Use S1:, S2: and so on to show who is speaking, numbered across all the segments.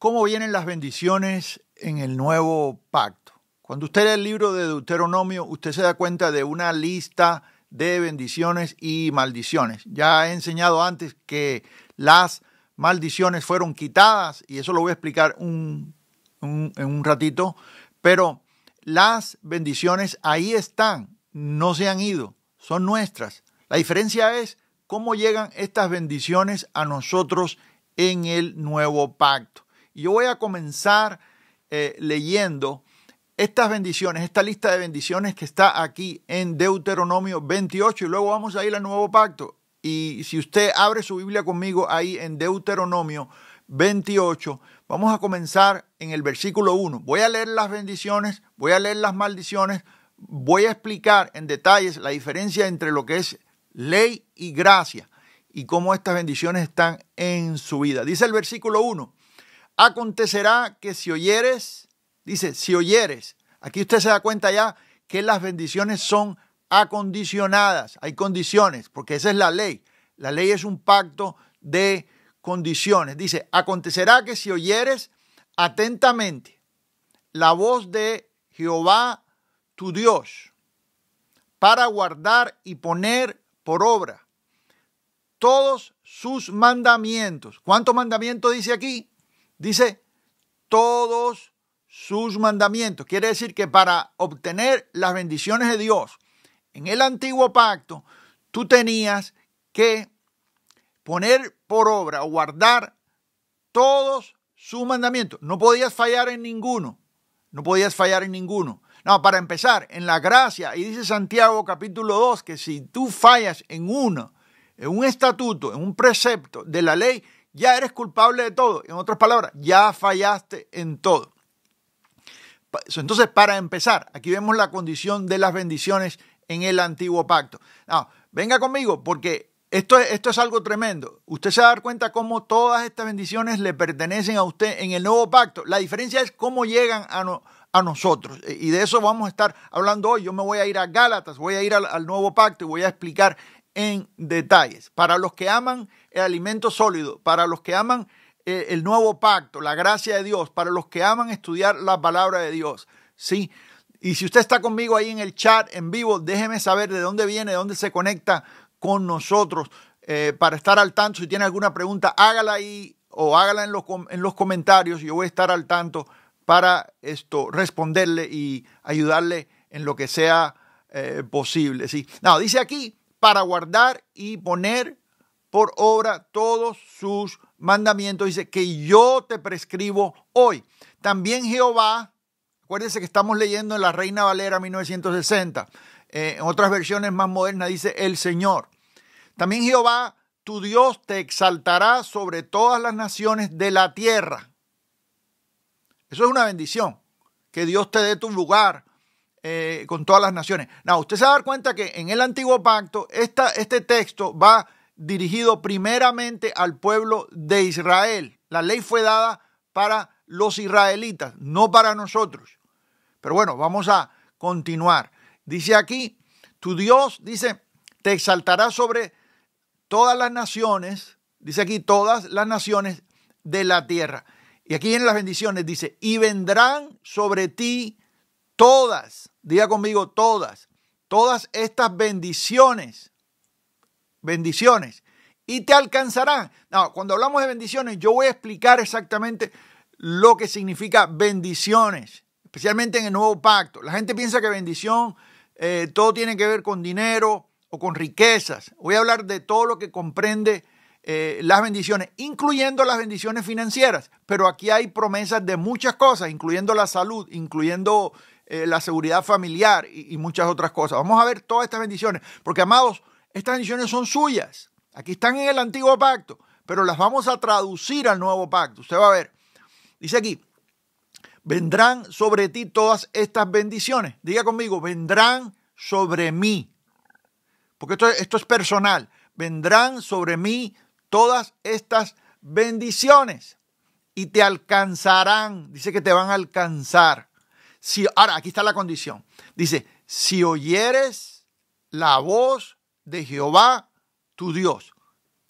S1: cómo vienen las bendiciones en el nuevo pacto. Cuando usted lee el libro de Deuteronomio, usted se da cuenta de una lista de bendiciones y maldiciones. Ya he enseñado antes que las maldiciones fueron quitadas y eso lo voy a explicar en un ratito, pero las bendiciones ahí están, no se han ido, son nuestras. La diferencia es cómo llegan estas bendiciones a nosotros en el nuevo pacto yo voy a comenzar eh, leyendo estas bendiciones, esta lista de bendiciones que está aquí en Deuteronomio 28 y luego vamos a ir al nuevo pacto. Y si usted abre su Biblia conmigo ahí en Deuteronomio 28, vamos a comenzar en el versículo 1. Voy a leer las bendiciones, voy a leer las maldiciones, voy a explicar en detalles la diferencia entre lo que es ley y gracia y cómo estas bendiciones están en su vida. Dice el versículo 1. Acontecerá que si oyeres, dice, si oyeres, aquí usted se da cuenta ya que las bendiciones son acondicionadas, hay condiciones, porque esa es la ley. La ley es un pacto de condiciones. Dice, acontecerá que si oyeres atentamente la voz de Jehová tu Dios, para guardar y poner por obra todos sus mandamientos. ¿Cuántos mandamientos dice aquí? Dice, todos sus mandamientos. Quiere decir que para obtener las bendiciones de Dios en el antiguo pacto, tú tenías que poner por obra o guardar todos sus mandamientos. No podías fallar en ninguno. No podías fallar en ninguno. No, para empezar, en la gracia, y dice Santiago capítulo 2, que si tú fallas en uno, en un estatuto, en un precepto de la ley, ya eres culpable de todo. En otras palabras, ya fallaste en todo. Entonces, para empezar, aquí vemos la condición de las bendiciones en el antiguo pacto. venga conmigo, porque esto, es algo tremendo. Usted se va a dar cuenta cómo todas estas bendiciones le pertenecen a usted en el nuevo pacto. La diferencia es cómo llegan a, nosotros. E, y de eso vamos a estar hablando hoy. Yo me voy a ir a Gálatas, voy a ir al, al nuevo pacto y voy a explicar en detalles. Para los que aman el alimento sólido, para los que aman eh, el nuevo pacto, la gracia de Dios, para los que aman estudiar la palabra de Dios. Sí. Y si usted está conmigo ahí en el chat en vivo, déjeme saber de dónde viene, de dónde se conecta con nosotros eh, para estar al tanto. Si tiene alguna pregunta, hágala ahí o hágala en los, en los comentarios. Yo voy a estar al tanto para esto responderle y ayudarle en lo que sea eh, posible. Sí. No, dice aquí para guardar y poner por obra todos sus mandamientos. Dice que yo te prescribo hoy. También Jehová, acuérdense que estamos leyendo en la Reina Valera 1960, eh, en otras versiones más modernas dice el Señor. También Jehová, tu Dios, te exaltará sobre todas las naciones de la tierra. Eso es una bendición, que Dios te dé tu lugar, eh, con todas las naciones. usted se va a dar cuenta que en el antiguo pacto este texto va dirigido primeramente al pueblo de Israel. La ley fue dada para los israelitas, no para nosotros. Pero bueno, vamos a continuar. Dice aquí, tu Dios, dice, te exaltará sobre todas las naciones, dice aquí, todas las naciones de la tierra. Y aquí en las bendiciones dice, y vendrán sobre ti todas Diga conmigo todas, todas estas bendiciones, bendiciones, y te alcanzarán. cuando hablamos de bendiciones, yo voy a explicar exactamente lo que significa bendiciones, especialmente en el nuevo pacto. La gente piensa que bendición eh, todo tiene que ver con dinero o con riquezas. Voy a hablar de todo lo que comprende eh, las bendiciones, incluyendo las bendiciones financieras. Pero aquí hay promesas de muchas cosas, incluyendo la salud, incluyendo eh, la seguridad familiar y, muchas otras cosas. Vamos a ver todas estas bendiciones, porque amados, estas bendiciones son suyas. Aquí están en el antiguo pacto, pero las vamos a traducir al nuevo pacto. Usted va a ver. Dice aquí, vendrán sobre ti todas estas bendiciones. Diga conmigo, vendrán sobre mí. Porque esto, esto es personal. Vendrán sobre mí todas estas bendiciones y te alcanzarán. Dice que te van a alcanzar ahora, aquí está la condición. Dice, si oyeres la voz de Jehová, tu Dios.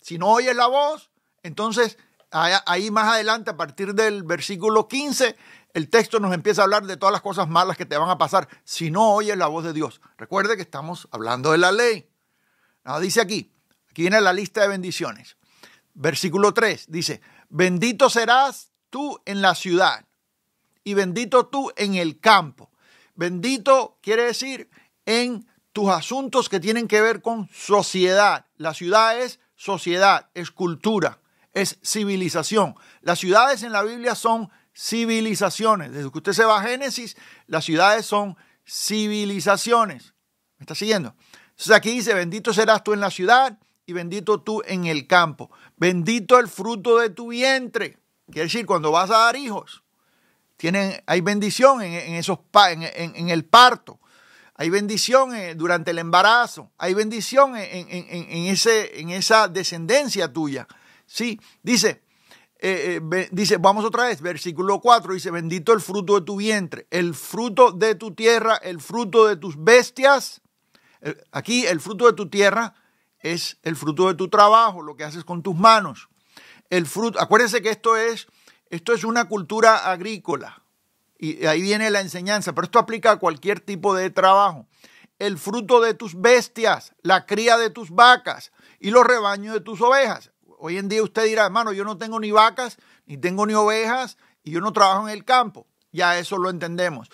S1: Si no oyes la voz, entonces ahí más adelante, a partir del versículo 15, el texto nos empieza a hablar de todas las cosas malas que te van a pasar si no oyes la voz de Dios. Recuerde que estamos hablando de la ley. dice aquí, aquí viene la lista de bendiciones. Versículo 3 dice, bendito serás tú en la ciudad y bendito tú en el campo. Bendito quiere decir en tus asuntos que tienen que ver con sociedad. La ciudad es sociedad, es cultura, es civilización. Las ciudades en la Biblia son civilizaciones. Desde que usted se va a Génesis, las ciudades son civilizaciones. ¿Me está siguiendo? Entonces aquí dice, bendito serás tú en la ciudad y bendito tú en el campo. Bendito el fruto de tu vientre. Quiere decir, cuando vas a dar hijos, hay bendición en, esos, el parto, hay bendición eh, durante el embarazo, hay bendición en, ese, en esa descendencia tuya. Sí, dice, eh, eh, dice, vamos otra vez, versículo 4, dice, bendito el fruto de tu vientre, el fruto de tu tierra, el fruto de tus bestias. Aquí el fruto de tu tierra es el fruto de tu trabajo, lo que haces con tus manos. El fruto, acuérdense que esto es esto es una cultura agrícola. Y ahí viene la enseñanza, pero esto aplica a cualquier tipo de trabajo. El fruto de tus bestias, la cría de tus vacas y los rebaños de tus ovejas. Hoy en día usted dirá, hermano, yo no tengo ni vacas, ni tengo ni ovejas, y yo no trabajo en el campo. Ya eso lo entendemos.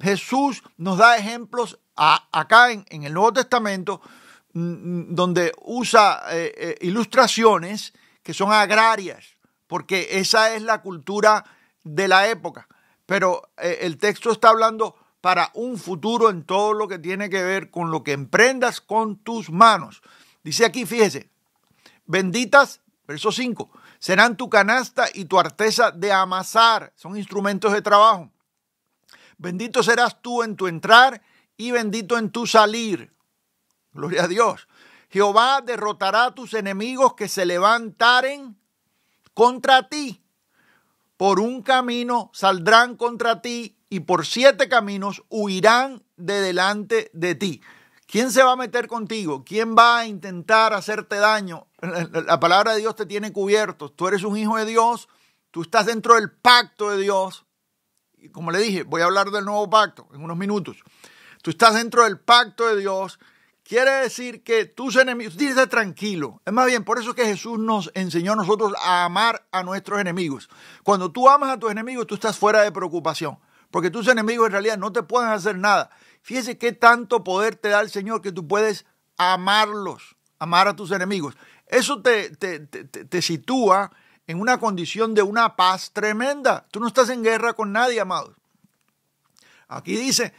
S1: Jesús nos da ejemplos acá en, el Nuevo Testamento mm, mm, donde usa eh, eh, ilustraciones que son agrarias porque esa es la cultura de la época. Pero eh, el texto está hablando para un futuro en todo lo que tiene que ver con lo que emprendas con tus manos. Dice aquí, fíjese, benditas, verso 5, serán tu canasta y tu artesa de amasar, son instrumentos de trabajo. Bendito serás tú en tu entrar y bendito en tu salir. Gloria a Dios. Jehová derrotará a tus enemigos que se levantaren contra ti. Por un camino saldrán contra ti y por siete caminos huirán de delante de ti. ¿Quién se va a meter contigo? ¿Quién va a intentar hacerte daño? La palabra de Dios te tiene cubierto. Tú eres un hijo de Dios, tú estás dentro del pacto de Dios. Y como le dije, voy a hablar del nuevo pacto en unos minutos. Tú estás dentro del pacto de Dios Quiere decir que tus enemigos, dice tranquilo. Es más bien, por eso es que Jesús nos enseñó a nosotros a amar a nuestros enemigos. Cuando tú amas a tus enemigos, tú estás fuera de preocupación, porque tus enemigos en realidad no te pueden hacer nada. Fíjese qué tanto poder te da el Señor que tú puedes amarlos, amar a tus enemigos. Eso te, te, sitúa en una condición de una paz tremenda. Tú no estás en guerra con nadie, amado. Aquí dice,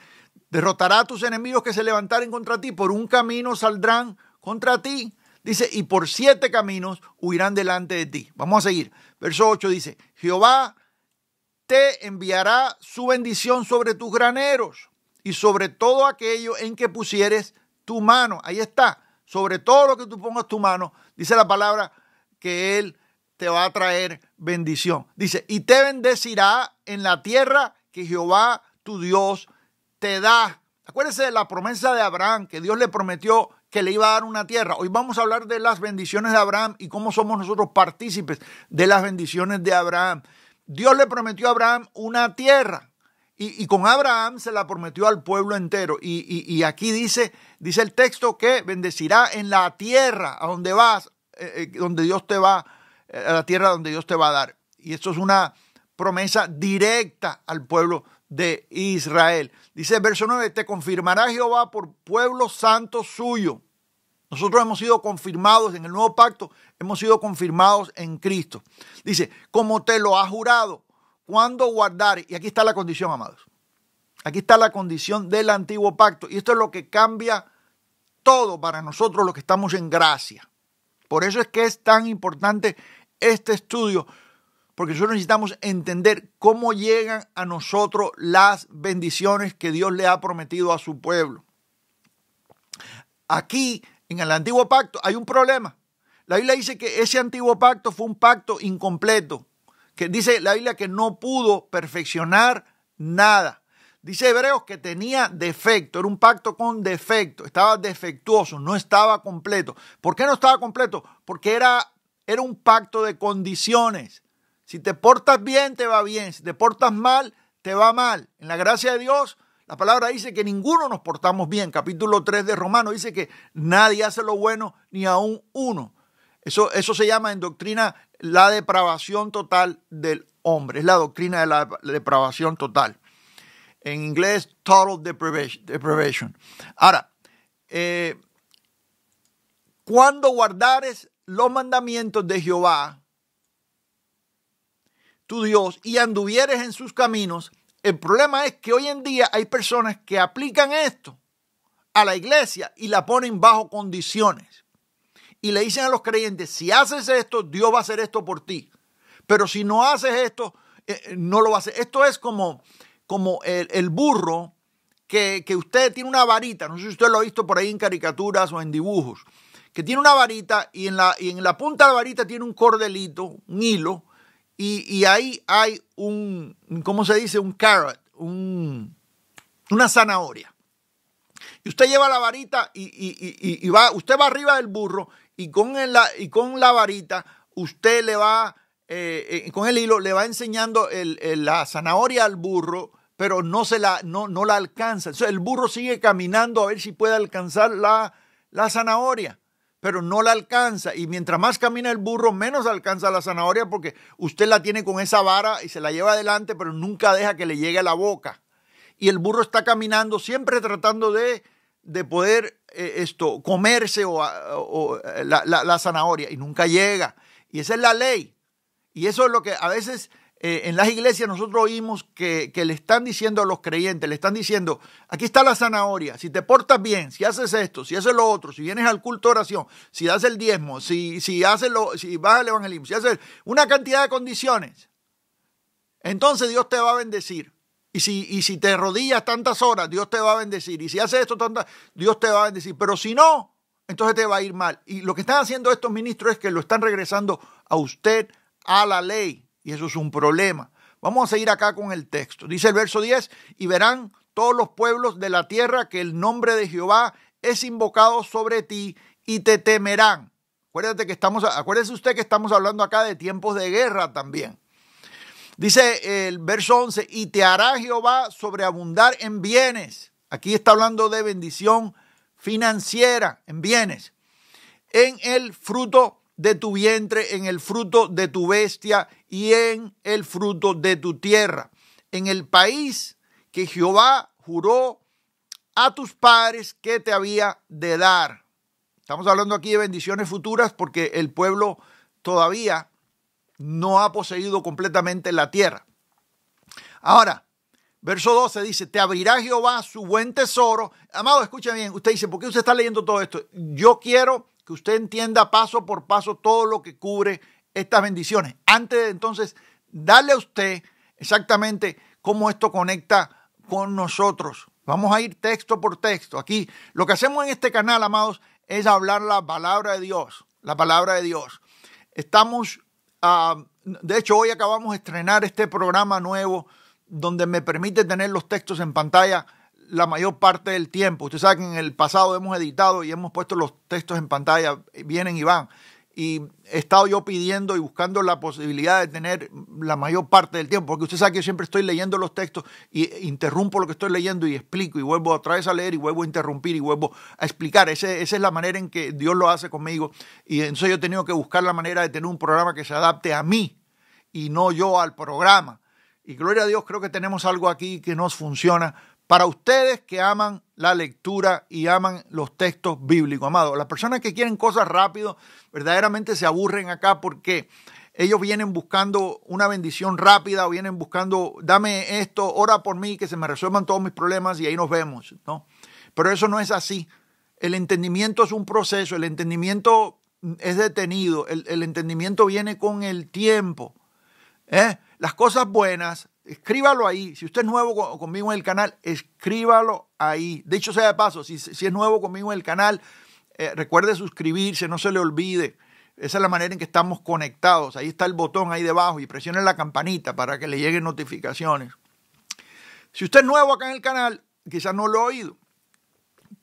S1: derrotará a tus enemigos que se levantaren contra ti, por un camino saldrán contra ti. Dice, y por siete caminos huirán delante de ti. Vamos a seguir. Verso 8 dice, Jehová te enviará su bendición sobre tus graneros y sobre todo aquello en que pusieres tu mano. Ahí está, sobre todo lo que tú pongas tu mano, dice la palabra que Él te va a traer bendición. Dice, y te bendecirá en la tierra que Jehová tu Dios te da. acuérdese de la promesa de Abraham, que Dios le prometió que le iba a dar una tierra. Hoy vamos a hablar de las bendiciones de Abraham y cómo somos nosotros partícipes de las bendiciones de Abraham. Dios le prometió a Abraham una tierra y, con Abraham se la prometió al pueblo entero. Y, aquí dice, dice el texto que bendecirá en la tierra a donde vas, eh, eh, donde Dios te va, eh, a la tierra donde Dios te va a dar. Y esto es una promesa directa al pueblo de Israel. Dice el verso 9, te confirmará Jehová por pueblo santo suyo. Nosotros hemos sido confirmados en el nuevo pacto, hemos sido confirmados en Cristo. Dice, como te lo ha jurado, cuando guardar, y aquí está la condición, amados. Aquí está la condición del antiguo pacto. Y esto es lo que cambia todo para nosotros los que estamos en gracia. Por eso es que es tan importante este estudio, porque nosotros necesitamos entender cómo llegan a nosotros las bendiciones que Dios le ha prometido a su pueblo. Aquí, en el antiguo pacto, hay un problema. La Biblia dice que ese antiguo pacto fue un pacto incompleto, que dice la Biblia que no pudo perfeccionar nada. Dice Hebreos que tenía defecto, era un pacto con defecto, estaba defectuoso, no estaba completo. ¿Por qué no estaba completo? Porque era, era un pacto de condiciones. Si te portas bien, te va bien. Si te portas mal, te va mal. En la gracia de Dios, la palabra dice que ninguno nos portamos bien. Capítulo 3 de Romanos dice que nadie hace lo bueno, ni aun uno. Eso, eso se llama en doctrina la depravación total del hombre. Es la doctrina de la depravación total. En inglés, total deprivation. Ahora, eh, cuando guardares los mandamientos de Jehová, Dios y anduvieres en sus caminos. El problema es que hoy en día hay personas que aplican esto a la iglesia y la ponen bajo condiciones. Y le dicen a los creyentes, si haces esto, Dios va a hacer esto por ti. Pero si no haces esto, eh, eh, no lo va a hacer. Esto es como, como el, burro que, que, usted tiene una varita, no sé si usted lo ha visto por ahí en caricaturas o en dibujos, que tiene una varita y en la, y en la punta de la varita tiene un cordelito, un hilo, y, ahí hay un, ¿cómo se dice? Un carrot, una zanahoria. Y usted lleva la varita y, va, usted va arriba del burro y con, la varita usted le va, eh, eh, con el hilo, le va enseñando la zanahoria al burro, pero no, se la, no, la alcanza. Entonces el burro sigue caminando a ver si puede alcanzar la zanahoria pero no la alcanza. Y mientras más camina el burro, menos alcanza la zanahoria porque usted la tiene con esa vara y se la lleva adelante, pero nunca deja que le llegue a la boca. Y el burro está caminando siempre tratando de, de poder eh, esto, comerse o, eh, la, la zanahoria y nunca llega. Y esa es la ley. Y eso es lo que a veces eh, en las iglesias nosotros oímos que, le están diciendo a los creyentes, le están diciendo, aquí está la zanahoria, si te portas bien, si haces esto, si haces lo otro, si vienes al culto de oración, si das el diezmo, si, si, haces lo, si vas al evangelismo, si haces una cantidad de condiciones, entonces Dios te va a bendecir. Y si, y si te rodillas tantas horas, Dios te va a bendecir. Y si haces esto tantas, Dios te va a bendecir. Pero si no, entonces te va a ir mal. Y lo que están haciendo estos ministros es que lo están regresando a usted a la ley y eso es un problema. Vamos a seguir acá con el texto. Dice el verso 10, y verán todos los pueblos de la tierra que el nombre de Jehová es invocado sobre ti y te temerán. Acuérdate que estamos, acuérdese usted que estamos hablando acá de tiempos de guerra también. Dice el verso 11, y te hará Jehová sobreabundar en bienes. Aquí está hablando de bendición financiera, en bienes, en el fruto de tu vientre, en el fruto de tu bestia y en el fruto de tu tierra, en el país que Jehová juró a tus padres que te había de dar. Estamos hablando aquí de bendiciones futuras porque el pueblo todavía no ha poseído completamente la tierra. Ahora, verso 12 dice, te abrirá Jehová su buen tesoro. Amado, escucha bien, usted dice, ¿por qué usted está leyendo todo esto? Yo quiero que usted entienda paso por paso todo lo que cubre estas bendiciones. Antes de entonces darle a usted exactamente cómo esto conecta con nosotros. Vamos a ir texto por texto. Aquí lo que hacemos en este canal, amados, es hablar la palabra de Dios. La palabra de Dios. Estamos, ah, de hecho, hoy acabamos de estrenar este programa nuevo donde me permite tener los textos en pantalla la mayor parte del tiempo. Usted sabe que en el pasado hemos editado y hemos puesto los textos en pantalla, vienen y van. Y he estado yo pidiendo y buscando la posibilidad de tener la mayor parte del tiempo, porque usted sabe que yo siempre estoy leyendo los textos y interrumpo lo que estoy leyendo y explico y vuelvo otra vez a leer y vuelvo a interrumpir y vuelvo a explicar. esa es la manera en que Dios lo hace conmigo. Y entonces yo he tenido que buscar la manera de tener un programa que se adapte a mí y no yo al programa. Y gloria a Dios, creo que tenemos algo aquí que nos funciona para ustedes que aman la lectura y aman los textos bíblicos, amados, las personas que quieren cosas rápido, verdaderamente se aburren acá porque ellos vienen buscando una bendición rápida o vienen buscando, dame esto, ora por mí, que se me resuelvan todos mis problemas y ahí nos vemos, ¿no? Pero eso no es así. El entendimiento es un proceso, el entendimiento es detenido, el, entendimiento viene con el tiempo. ¿eh? Las cosas buenas escríbalo ahí. Si usted es nuevo conmigo en el canal, escríbalo ahí. de hecho sea de paso, si, es nuevo conmigo en el canal, eh, recuerde suscribirse, no se le olvide. Esa es la manera en que estamos conectados. Ahí está el botón ahí debajo y presione la campanita para que le lleguen notificaciones. Si usted es nuevo acá en el canal, quizás no lo ha oído,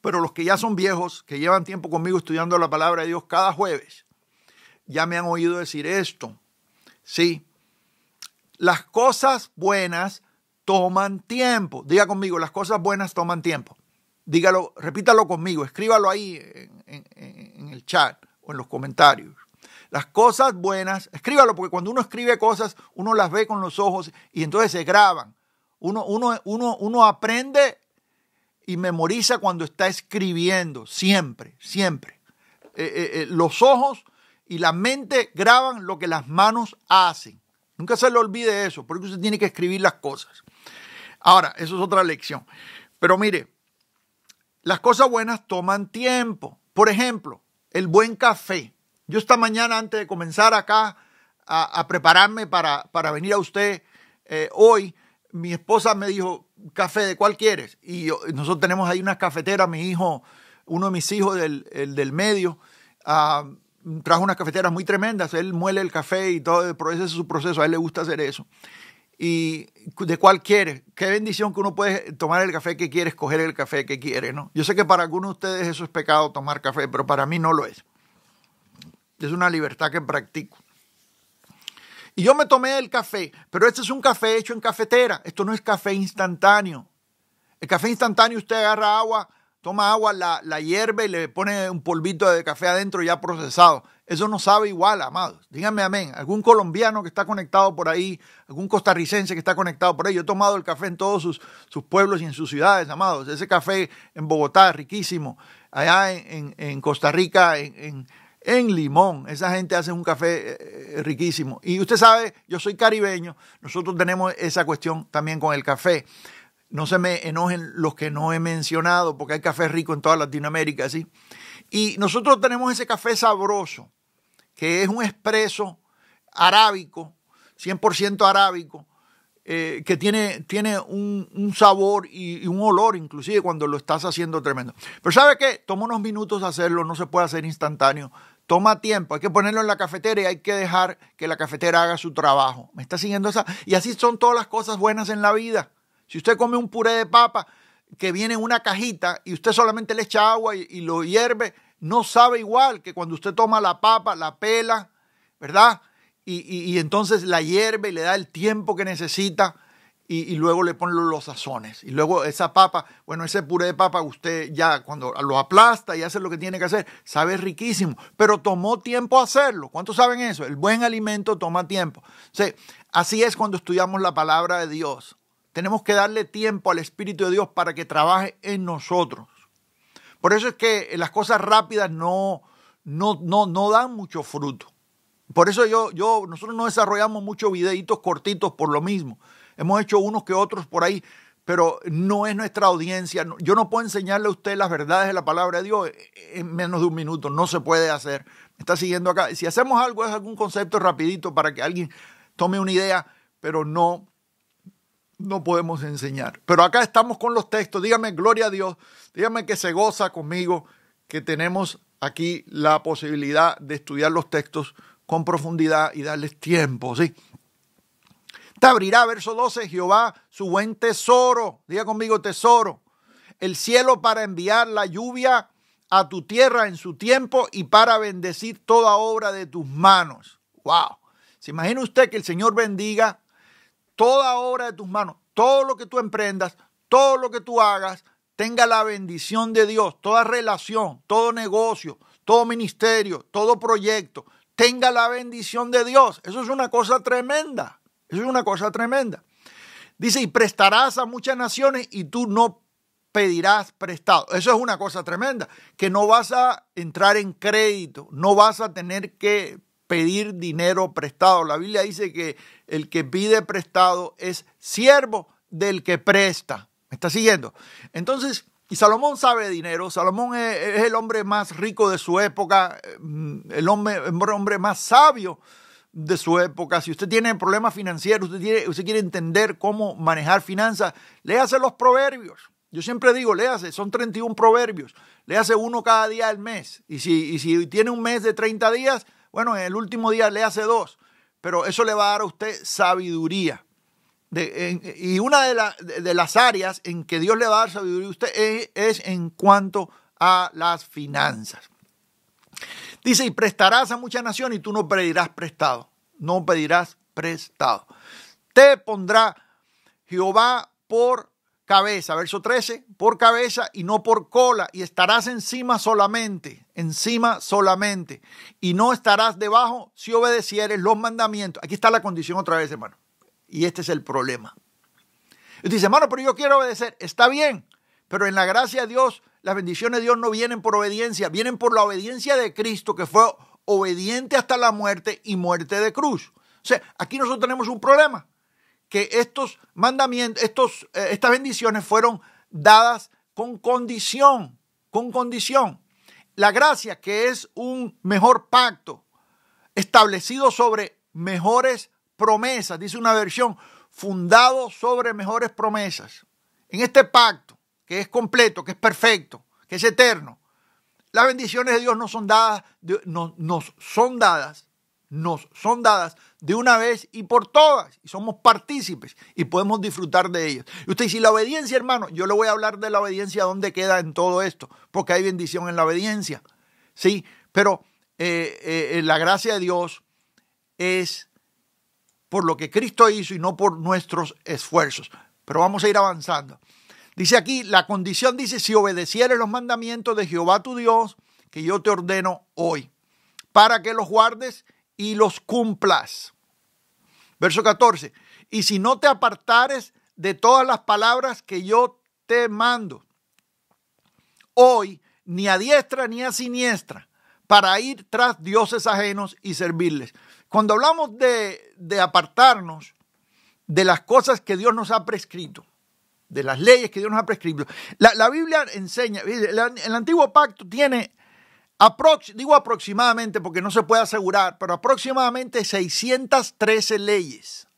S1: pero los que ya son viejos, que llevan tiempo conmigo estudiando la palabra de Dios cada jueves, ya me han oído decir esto. Sí, las cosas buenas toman tiempo. Diga conmigo, las cosas buenas toman tiempo. Dígalo, repítalo conmigo, escríbalo ahí en, el chat o en los comentarios. Las cosas buenas, escríbalo, porque cuando uno escribe cosas, uno las ve con los ojos y entonces se graban. Uno, aprende y memoriza cuando está escribiendo, siempre, siempre. Eh, eh, eh, los ojos y la mente graban lo que las manos hacen. Nunca se le olvide eso, porque usted tiene que escribir las cosas. Ahora, eso es otra lección. Pero mire, las cosas buenas toman tiempo. Por ejemplo, el buen café. Yo esta mañana, antes de comenzar acá a, prepararme para, venir a usted eh, hoy, mi esposa me dijo, café, ¿de cuál quieres? Y nosotros tenemos ahí una cafetera, mi hijo, uno de mis hijos del, del medio, ah, trajo unas cafeteras muy tremendas, él muele el café y todo, ese es su proceso, a él le gusta hacer eso. Y de cuál quiere, qué bendición que uno puede tomar el café que quiere, escoger el café que quiere, ¿no? Yo sé que para algunos de ustedes eso es pecado tomar café, pero para mí no lo es. Es una libertad que practico. Y yo me tomé el café, pero este es un café hecho en cafetera, esto no es café instantáneo. El café instantáneo usted agarra agua, toma agua, la, hierba y le pone un polvito de café adentro ya procesado. Eso no sabe igual, amados. Díganme amén. Algún colombiano que está conectado por ahí, algún costarricense que está conectado por ahí. Yo he tomado el café en todos sus, sus pueblos y en sus ciudades, amados. Ese café en Bogotá riquísimo. Allá en, Costa Rica, en, Limón, esa gente hace un café eh, eh, riquísimo. Y usted sabe, yo soy caribeño, nosotros tenemos esa cuestión también con el café. No se me enojen los que no he mencionado, porque hay café rico en toda Latinoamérica, ¿sí? Y nosotros tenemos ese café sabroso, que es un expreso arábico, 100% arábico, eh, que tiene, tiene un, sabor y, un olor, inclusive cuando lo estás haciendo tremendo. Pero ¿sabe qué? Toma unos minutos hacerlo, no se puede hacer instantáneo. Toma tiempo, hay que ponerlo en la cafetera y hay que dejar que la cafetera haga su trabajo. ¿Me está siguiendo esa? Y así son todas las cosas buenas en la vida. Si usted come un puré de papa que viene en una cajita y usted solamente le echa agua y, lo hierve, no sabe igual que cuando usted toma la papa, la pela, ¿verdad? Y, entonces la hierve y le da el tiempo que necesita y, luego le pone los sazones. Y luego esa papa, bueno, ese puré de papa usted ya cuando lo aplasta y hace lo que tiene que hacer, sabe riquísimo, pero tomó tiempo hacerlo. ¿Cuántos saben eso? El buen alimento toma tiempo. así es cuando estudiamos la palabra de Dios. Tenemos que darle tiempo al Espíritu de Dios para que trabaje en nosotros. Por eso es que las cosas rápidas no, no, no, dan mucho fruto. Por eso yo, yo, nosotros no desarrollamos muchos videitos cortitos por lo mismo. Hemos hecho unos que otros por ahí, pero no es nuestra audiencia. Yo no puedo enseñarle a usted las verdades de la palabra de Dios en menos de un minuto. No se puede hacer. Me está siguiendo acá. Si hacemos algo es algún concepto rapidito para que alguien tome una idea, pero no no podemos enseñar. Pero acá estamos con los textos. Dígame, gloria a Dios. Dígame que se goza conmigo, que tenemos aquí la posibilidad de estudiar los textos con profundidad y darles tiempo, ¿sí? Te abrirá, verso 12, Jehová su buen tesoro. Diga conmigo, tesoro. El cielo para enviar la lluvia a tu tierra en su tiempo y para bendecir toda obra de tus manos. ¡Wow! ¿Se imagina usted que el Señor bendiga toda obra de tus manos, todo lo que tú emprendas, todo lo que tú hagas, tenga la bendición de Dios, toda relación, todo negocio, todo ministerio, todo proyecto, tenga la bendición de Dios. Eso es una cosa tremenda, eso es una cosa tremenda. Dice, y prestarás a muchas naciones y tú no pedirás prestado. Eso es una cosa tremenda, que no vas a entrar en crédito, no vas a tener que pedir dinero prestado. La Biblia dice que el que pide prestado es siervo del que presta. ¿Me está siguiendo? Entonces, y Salomón sabe dinero, Salomón es, el hombre más rico de su época, mm, el hombre, hombre más sabio de su época. Si usted tiene problemas financieros, usted, usted quiere entender cómo manejar finanzas, léase los proverbios. Yo siempre digo, léase, son 31 proverbios, léase uno cada día del mes. Y si, y si tiene un mes de 30 días, bueno, en el último día hace dos pero eso le va a dar a usted sabiduría. y una de, las áreas en que Dios le va a dar sabiduría a usted es, es en cuanto a las finanzas. Dice, y prestarás a mucha nación y tú no pedirás prestado, no pedirás prestado. Te pondrá Jehová por cabeza, verso 13, por cabeza y no por cola, y estarás encima solamente, encima solamente, y no estarás debajo si obedecieres los mandamientos. Aquí está la condición otra vez, hermano, y este es el problema. Y dice, hermano, pero yo quiero obedecer, está bien, pero en la gracia de Dios, las bendiciones de Dios no vienen por obediencia, vienen por la obediencia de Cristo, que fue obediente hasta la muerte y muerte de cruz. O sea, aquí nosotros tenemos un problema que estos mandamientos, estos, eh, estas bendiciones fueron dadas con condición, con condición. La gracia, que es un mejor pacto, establecido sobre mejores promesas, dice una versión, fundado sobre mejores promesas. En este pacto, que es completo, que es perfecto, que es eterno, las bendiciones de Dios no son dadas, no, nos son dadas, nos son dadas de una vez y por todas. Y somos partícipes y podemos disfrutar de ellos. Y usted dice, la obediencia, hermano? Yo le voy a hablar de la obediencia, ¿dónde queda en todo esto? Porque hay bendición en la obediencia. Sí, pero eh, eh, eh, la gracia de Dios es por lo que Cristo hizo y no por nuestros esfuerzos. Pero vamos a ir avanzando. Dice aquí, la condición dice, si obedecieres los mandamientos de Jehová tu Dios, que yo te ordeno hoy, para que los guardes y los cumplas. Verso 14. Y si no te apartares de todas las palabras que yo te mando, hoy ni a diestra ni a siniestra, para ir tras dioses ajenos y servirles. Cuando hablamos de, de apartarnos de las cosas que Dios nos ha prescrito, de las leyes que Dios nos ha prescrito. La, Biblia enseña, el, antiguo pacto tiene digo aproximadamente porque no se puede asegurar, pero aproximadamente 613 leyes.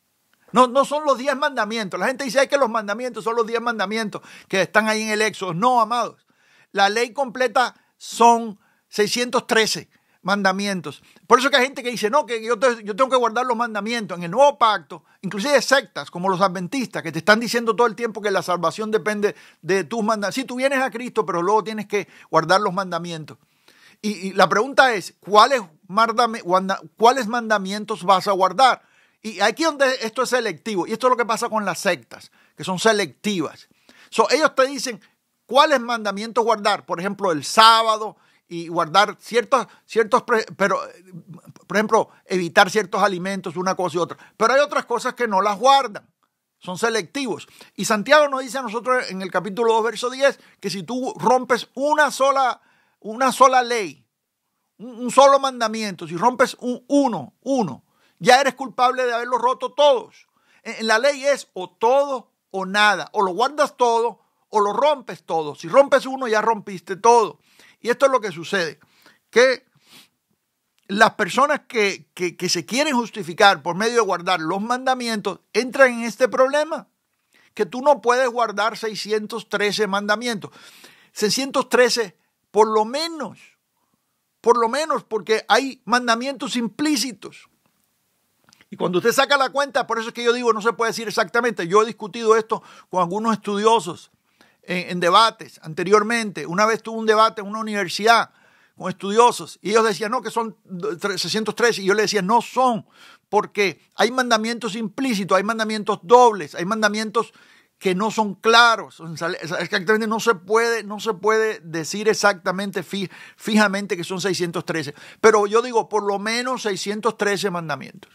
S1: No, no son los 10 mandamientos. La gente dice que los mandamientos son los 10 mandamientos que están ahí en el Éxodo. No, amados. La ley completa son 613 mandamientos. Por eso que hay gente que dice, no, que yo, tengo que guardar los mandamientos. En el nuevo pacto, inclusive sectas como los adventistas, que te están diciendo todo el tiempo que la salvación depende de tus mandamientos. Si sí, tú vienes a Cristo, pero luego tienes que guardar los mandamientos. Y, la pregunta es, ¿cuáles, mandamientos vas a guardar? Y aquí donde esto es selectivo, y esto es lo que pasa con las sectas, que son selectivas. So, ellos te dicen cuáles mandamientos guardar, por ejemplo, el sábado y guardar ciertos, ciertos pero, por ejemplo, evitar ciertos alimentos, una cosa y otra. Pero hay otras cosas que no las guardan, son selectivos. Y Santiago nos dice a nosotros en el capítulo 2, verso 10, que si tú rompes una sola una sola ley, un, solo mandamiento, si rompes uno, uno, ya eres culpable de haberlo roto todos. E, en, la ley es o todo o nada, o lo guardas todo o lo rompes todo. Si rompes uno, ya rompiste todo. Y esto es lo que sucede, que las personas que, que, se quieren justificar por medio de guardar los mandamientos entran en este problema, que tú no puedes guardar 613 mandamientos. 613 por lo menos, por lo menos porque hay mandamientos implícitos. Y cuando usted saca la cuenta, por eso es que yo digo, no se puede decir exactamente, yo he discutido esto con algunos estudiosos en, debates anteriormente, una vez tuve un debate en una universidad con estudiosos y ellos decían, no, que son 613 y yo le decía, no son, porque hay mandamientos implícitos, hay mandamientos dobles, hay mandamientos que no son claros. es no se puede, no se puede decir exactamente fijamente que son 613. Pero yo digo, por lo menos 613 mandamientos.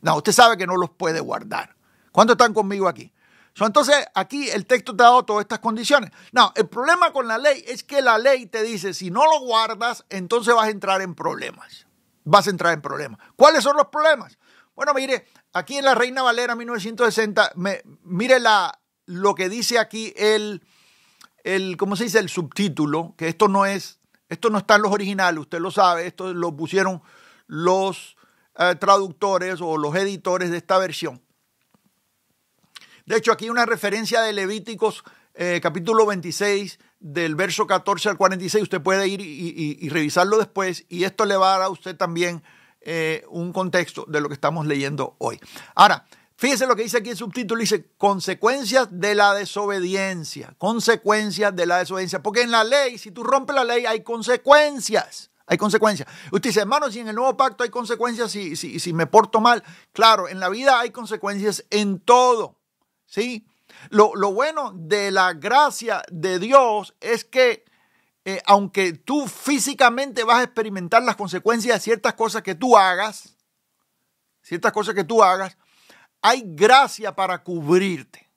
S1: No, usted sabe que no los puede guardar. ¿Cuántos están conmigo aquí? entonces, aquí el texto te ha dado todas estas condiciones. No, el problema con la ley es que la ley te dice, si no lo guardas, entonces vas a entrar en problemas. Vas a entrar en problemas. ¿Cuáles son los problemas? Bueno, mire, aquí en la Reina Valera 1960, mire la, lo que dice aquí el, el, ¿cómo se dice? El subtítulo, que esto no es, esto no está en los originales, usted lo sabe, esto lo pusieron los eh, traductores o los editores de esta versión. De hecho, aquí una referencia de Levíticos eh, capítulo 26, del verso 14 al 46, usted puede ir y, y revisarlo después, y esto le va a dar a usted también eh, un contexto de lo que estamos leyendo hoy. Ahora, fíjese lo que dice aquí el subtítulo, dice consecuencias de la desobediencia, consecuencias de la desobediencia, porque en la ley, si tú rompes la ley, hay consecuencias. Hay consecuencias. Usted dice, hermano, si en el nuevo pacto hay consecuencias, si, si, si me porto mal, claro, en la vida hay consecuencias en todo. ¿Sí? Lo, lo bueno de la gracia de Dios es que eh, aunque tú físicamente vas a experimentar las consecuencias de ciertas cosas que tú hagas, ciertas cosas que tú hagas, hay gracia para cubrirte.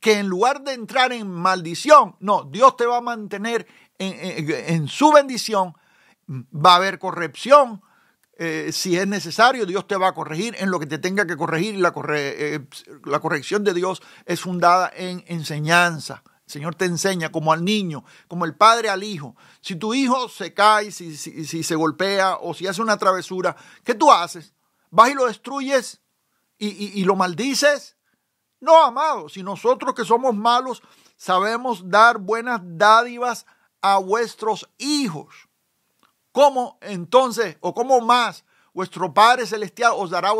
S1: Que en lugar de entrar en maldición, no, Dios te va a mantener en, su bendición, va a haber corrección. Eh, si es necesario, Dios te va a corregir en lo que te tenga que corregir. La, eh, la corrección de Dios es fundada en enseñanza Señor te enseña como al niño, como el padre al hijo. Si tu hijo se cae, si, si, se golpea o si hace una travesura, ¿qué tú haces? ¿Vas y lo destruyes y, lo maldices? No, amado, si nosotros que somos malos sabemos dar buenas dádivas a vuestros hijos, ¿cómo entonces o cómo más vuestro Padre Celestial os dará?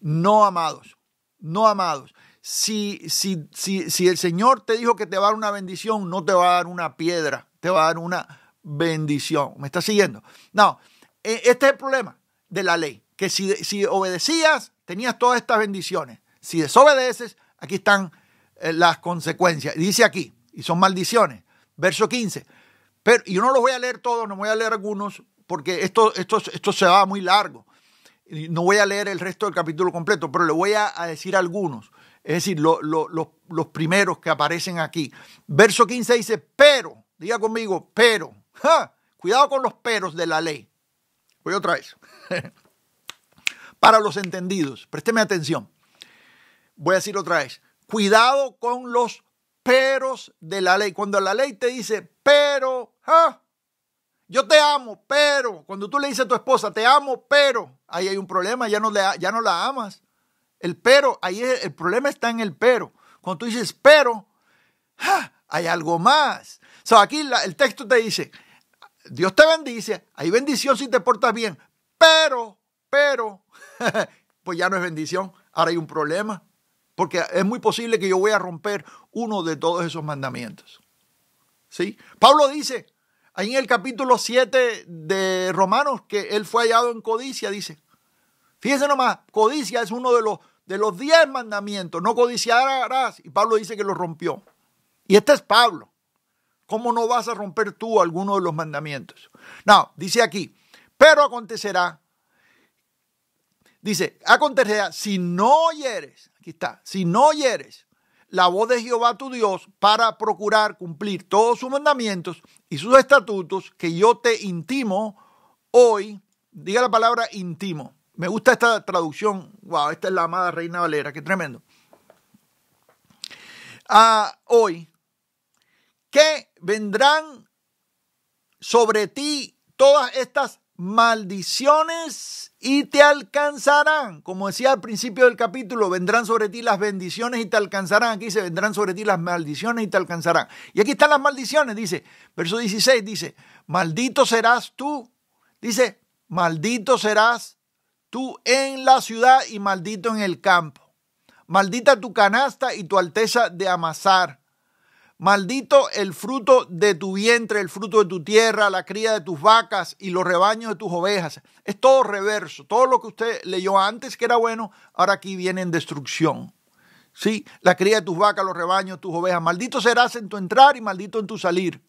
S1: No, amados, no, amados si, si, el Señor te dijo que te va a dar una bendición, no te va a dar una piedra, te va a dar una bendición. ¿Me estás siguiendo? No, e, este es el problema de la ley, que si, obedecías, tenías todas estas bendiciones. Si desobedeces, aquí están eh, las consecuencias. Dice aquí, y son maldiciones. Verso 15. Pero, y yo no los voy a leer todos, no voy a leer algunos, porque esto, esto, esto se va muy largo. No voy a leer el resto del capítulo completo, pero le voy a decir algunos es decir, los primeros que aparecen aquí. Verso 15 dice, pero, diga conmigo, pero, cuidado con los peros de la ley. Voy otra vez. Para los entendidos, présteme atención. Voy a decir otra vez, cuidado con los peros de la ley. Cuando la ley te dice, pero, yo te amo, pero, cuando tú le dices a tu esposa, te amo, pero, ahí hay un problema, ya no, ya no la amas. El pero, ahí el problema está en el pero. Cuando tú dices pero, hay algo más. O aquí el texto te dice, Dios te bendice, hay bendición si te portas bien, pero, pero, pues ya no es bendición, ahora hay un problema, porque es muy posible que yo voy a romper uno de todos esos mandamientos. ¿Sí? Pablo dice, ahí en el capítulo 7 de Romanos, que él fue hallado en codicia, dice, fíjense nomás, codicia es uno de los de los diez mandamientos, no codiciarás. Y Pablo dice que lo rompió. Y este es Pablo. ¿Cómo no vas a romper tú alguno de los mandamientos? No, dice aquí, pero acontecerá, dice, acontecerá si no oyeres, aquí está, si no oyeres la voz de Jehová tu Dios para procurar cumplir todos sus mandamientos y sus estatutos que yo te intimo hoy, diga la palabra intimo, me gusta esta traducción. Wow, esta es la amada Reina Valera, qué tremendo. Ah, hoy, que vendrán sobre ti todas estas maldiciones y te alcanzarán. Como decía al principio del capítulo, vendrán sobre ti las bendiciones y te alcanzarán. Aquí dice, vendrán sobre ti las maldiciones y te alcanzarán. Y aquí están las maldiciones, dice, verso 16, dice, maldito serás tú. Dice, maldito serás tú en la ciudad y maldito en el campo. Maldita tu canasta y tu alteza de amasar. Maldito el fruto de tu vientre, el fruto de tu tierra, la cría de tus vacas y los rebaños de tus ovejas. Es todo reverso. Todo lo que usted leyó antes que era bueno, ahora aquí viene en destrucción. Sí, la cría de tus vacas, los rebaños, tus ovejas. Maldito serás en tu entrar y maldito en tu salir.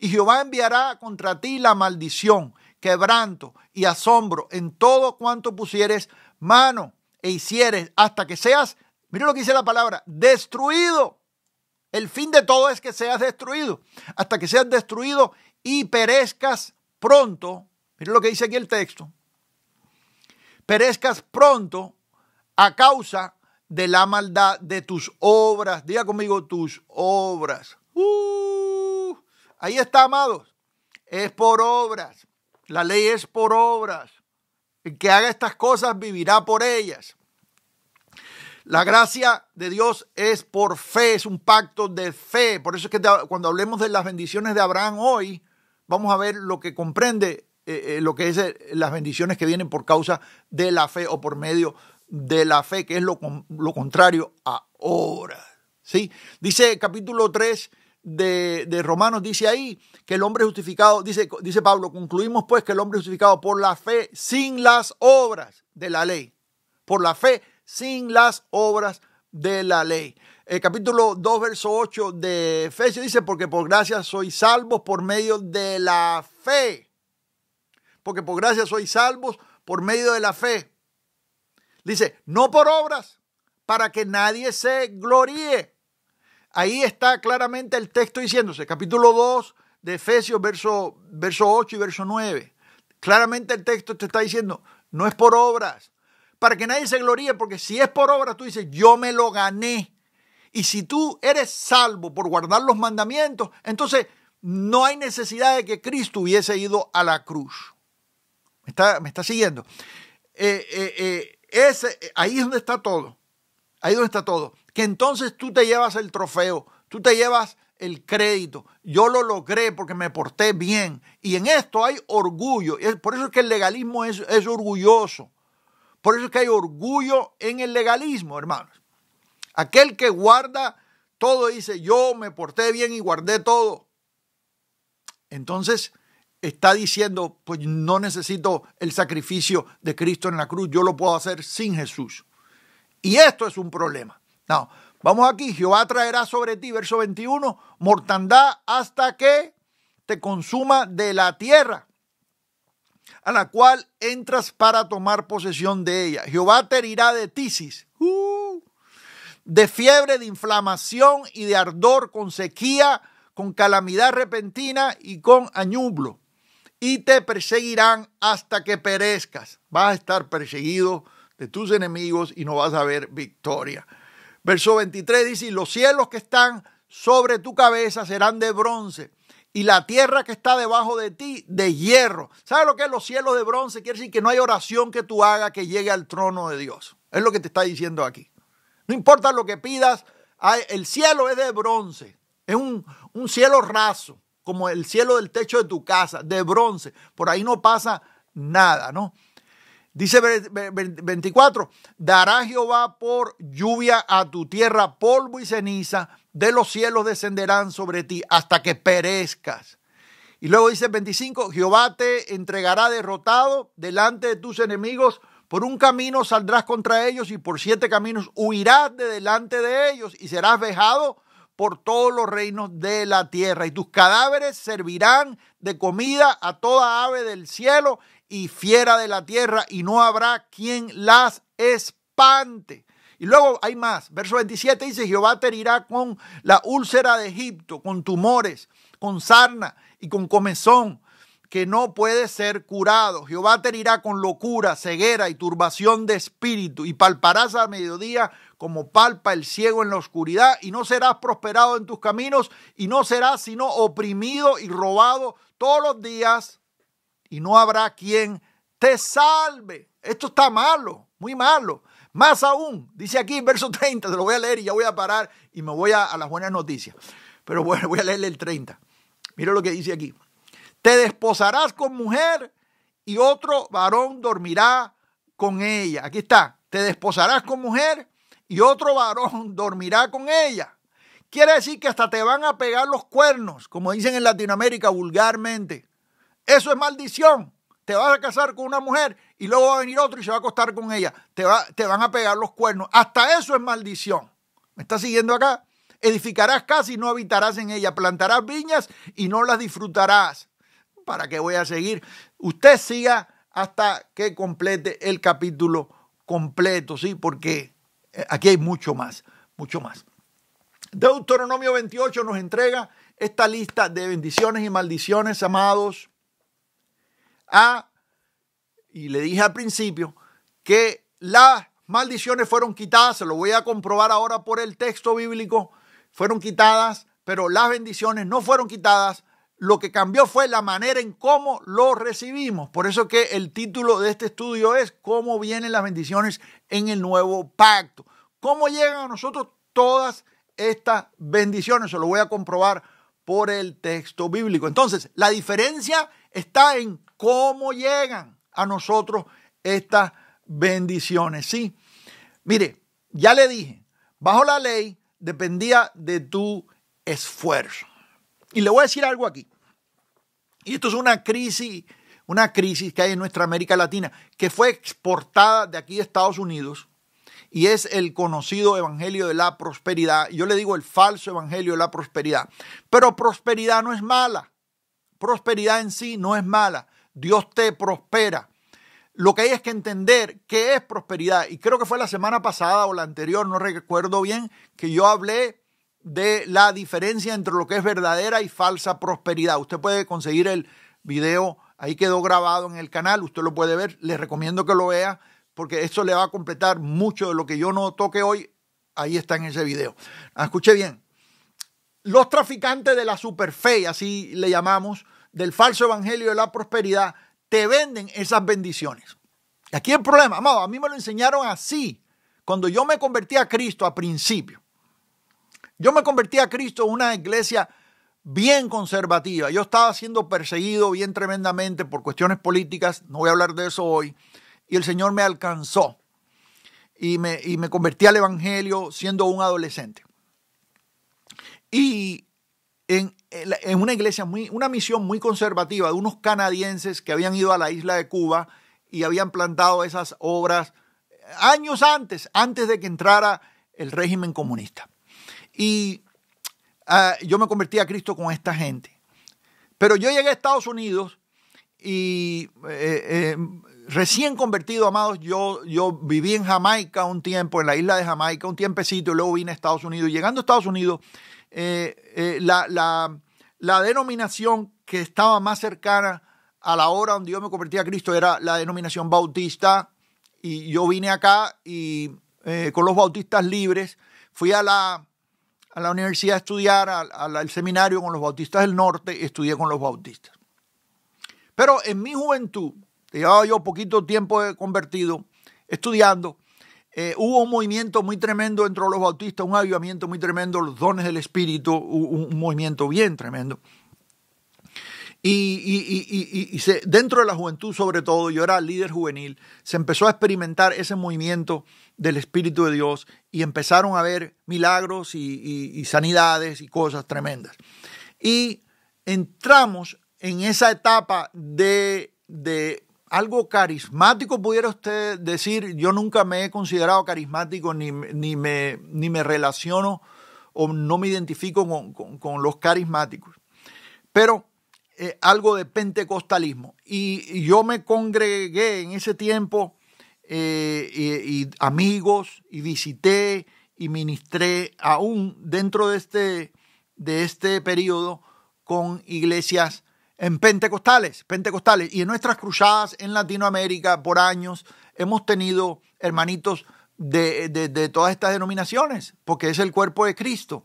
S1: Y Jehová enviará contra ti la maldición quebranto y asombro en todo cuanto pusieres mano e hicieres hasta que seas, mire lo que dice la palabra, destruido. El fin de todo es que seas destruido, hasta que seas destruido y perezcas pronto. Mire lo que dice aquí el texto. Perezcas pronto a causa de la maldad de tus obras. Diga conmigo tus obras. Uh, ahí está, amados. Es por obras. La ley es por obras. El que haga estas cosas vivirá por ellas. La gracia de Dios es por fe, es un pacto de fe. Por eso es que cuando hablemos de las bendiciones de Abraham hoy, vamos a ver lo que comprende eh, eh, lo que es eh, las bendiciones que vienen por causa de la fe o por medio de la fe, que es lo, contrario a obras. Dice capítulo 3, de, Romanos dice ahí que el hombre justificado, dice, dice Pablo, concluimos pues que el hombre justificado por la fe sin las obras de la ley, por la fe sin las obras de la ley. El capítulo 2, verso 8 de Efesios dice, porque por gracia sois salvos por medio de la fe. Porque por gracia sois salvos por medio de la fe. Dice, no por obras, para que nadie se gloríe. Ahí está claramente el texto diciéndose, capítulo 2 de Efesios, verso, verso 8 y verso 9. Claramente el texto te está diciendo, no es por obras, para que nadie se gloríe, porque si es por obras, tú dices, yo me lo gané. Y si tú eres salvo por guardar los mandamientos, entonces no hay necesidad de que Cristo hubiese ido a la cruz. ¿Me está, siguiendo? Eh, eh, eh, ahí es donde está todo. Ahí es donde está todo que entonces tú te llevas el trofeo, tú te llevas el crédito. Yo lo logré porque me porté bien. Y en esto hay orgullo. Por eso es que el legalismo es, orgulloso. Por eso es que hay orgullo en el legalismo, hermanos. Aquel que guarda todo dice, yo me porté bien y guardé todo. Entonces está diciendo, pues no necesito el sacrificio de Cristo en la cruz, yo lo puedo hacer sin Jesús. Y esto es un problema vamos aquí, Jehová traerá sobre ti, verso 21, mortandad hasta que te consuma de la tierra a la cual entras para tomar posesión de ella. Jehová te herirá de tisis, uh, de fiebre, de inflamación y de ardor, con sequía, con calamidad repentina y con añublo. Y te perseguirán hasta que perezcas. Vas a estar perseguido de tus enemigos y no vas a ver victoria. Verso 23 dice, los cielos que están sobre tu cabeza serán de bronce y la tierra que está debajo de ti de hierro. ¿Sabes lo que es los cielos de bronce? Quiere decir que no hay oración que tú hagas que llegue al trono de Dios. Es lo que te está diciendo aquí. No importa lo que pidas, el cielo es de bronce. Es un, un cielo raso, como el cielo del techo de tu casa, de bronce. Por ahí no pasa nada, ¿no? Dice 24, dará Jehová por lluvia a tu tierra polvo y ceniza, de los cielos descenderán sobre ti hasta que perezcas. Y luego dice 25, Jehová te entregará derrotado delante de tus enemigos, por un camino saldrás contra ellos y por siete caminos huirás de delante de ellos y serás vejado por todos los reinos de la tierra. Y tus cadáveres servirán de comida a toda ave del cielo y fiera de la tierra, y no habrá quien las espante. Y luego hay más. Verso 27 dice, Jehová te herirá con la úlcera de Egipto, con tumores, con sarna y con comezón, que no puede ser curado. Jehová te herirá con locura, ceguera y turbación de espíritu, y palparás a mediodía como palpa el ciego en la oscuridad, y no serás prosperado en tus caminos, y no serás sino oprimido y robado todos los días y no habrá quien te salve. Esto está malo, muy malo. Más aún, dice aquí en verso 30, te lo voy a leer y ya voy a parar y me voy a, a las buenas noticias. Pero bueno, voy a leerle el 30. Mira lo que dice aquí. Te desposarás con mujer y otro varón dormirá con ella. Aquí está. Te desposarás con mujer y otro varón dormirá con ella. Quiere decir que hasta te van a pegar los cuernos, como dicen en Latinoamérica vulgarmente. Eso es maldición. Te vas a casar con una mujer y luego va a venir otro y se va a acostar con ella. Te, va, te van a pegar los cuernos. Hasta eso es maldición. ¿Me estás siguiendo acá? Edificarás casa y no habitarás en ella. Plantarás viñas y no las disfrutarás. ¿Para qué voy a seguir? Usted siga hasta que complete el capítulo completo, ¿sí? Porque eh, aquí hay mucho más, mucho más. Deuteronomio 28 nos entrega esta lista de bendiciones y maldiciones, amados y le dije al principio, que las maldiciones fueron quitadas, se lo voy a comprobar ahora por el texto bíblico, fueron quitadas, pero las bendiciones no fueron quitadas. Lo que cambió fue la manera en cómo lo recibimos. Por eso que el título de este estudio es cómo vienen las bendiciones en el nuevo pacto. ¿Cómo llegan a nosotros todas estas bendiciones? Se lo voy a comprobar por el texto bíblico. Entonces, la diferencia está en ¿Cómo llegan a nosotros estas bendiciones? Sí. Mire, ya le dije, bajo la ley dependía de tu esfuerzo. Y le voy a decir algo aquí. Y esto es una crisis, una crisis que hay en nuestra América Latina, que fue exportada de aquí a Estados Unidos y es el conocido evangelio de la prosperidad. Yo le digo el falso evangelio de la prosperidad. Pero prosperidad no es mala. Prosperidad en sí no es mala. Dios te prospera. Lo que hay es que entender qué es prosperidad. Y creo que fue la semana pasada o la anterior, no recuerdo bien, que yo hablé de la diferencia entre lo que es verdadera y falsa prosperidad. Usted puede conseguir el video, ahí quedó grabado en el canal, usted lo puede ver, les recomiendo que lo vea porque eso le va a completar mucho de lo que yo no toque hoy, ahí está en ese video. Ah, escuche bien, los traficantes de la superfe, así le llamamos, del falso evangelio de la prosperidad, te venden esas bendiciones. Aquí el problema, amado, a mí me lo enseñaron así, cuando yo me convertí a Cristo a principio. Yo me convertí a Cristo en una iglesia bien conservativa. Yo estaba siendo perseguido bien tremendamente por cuestiones políticas, no voy a hablar de eso hoy, y el Señor me alcanzó y me, y me convertí al Evangelio siendo un adolescente. Y en, en eh, una iglesia, muy, una misión muy conservativa de unos canadienses que habían ido a la isla de Cuba y habían plantado esas obras eh, años antes, antes de que entrara el régimen comunista. Y ah, yo me convertí a Cristo con esta gente. Pero yo llegué a Estados Unidos y eh, recién convertido, amados, yo, yo viví en Jamaica un tiempo, en la isla de Jamaica un tiempecito, y luego vine a Estados Unidos. Llegando a Estados Unidos, eh, eh, la, denominación que estaba más cercana a la hora donde yo me convertí a Cristo era la denominación bautista, y yo vine acá y eh, con los bautistas libres fui a la, a la universidad a estudiar, al seminario con los bautistas del norte, estudié con los bautistas. Pero en mi juventud, llevaba yo poquito tiempo eh, convertido, estudiando, eh, hubo un movimiento muy tremendo dentro de los bautistas, un avivamiento muy tremendo, los dones del Espíritu, un, movimiento bien tremendo. Y, dentro de la juventud, sobre todo, yo era líder juvenil, se empezó a experimentar ese movimiento del Espíritu de Dios y empezaron a ver milagros y sanidades y cosas tremendas. Y entramos en esa etapa de algo carismático pudiera usted decir, yo nunca me he considerado carismático ni, ni, me, relaciono o no me identifico con, los carismáticos, pero eh, algo de pentecostalismo. Y, yo me congregué en ese tiempo eh, y, amigos y visité y ministré aún dentro de este, de este periodo con iglesias en pentecostales, pentecostales. Y en nuestras cruzadas en Latinoamérica por años hemos tenido hermanitos de, todas estas denominaciones, porque es el cuerpo de Cristo.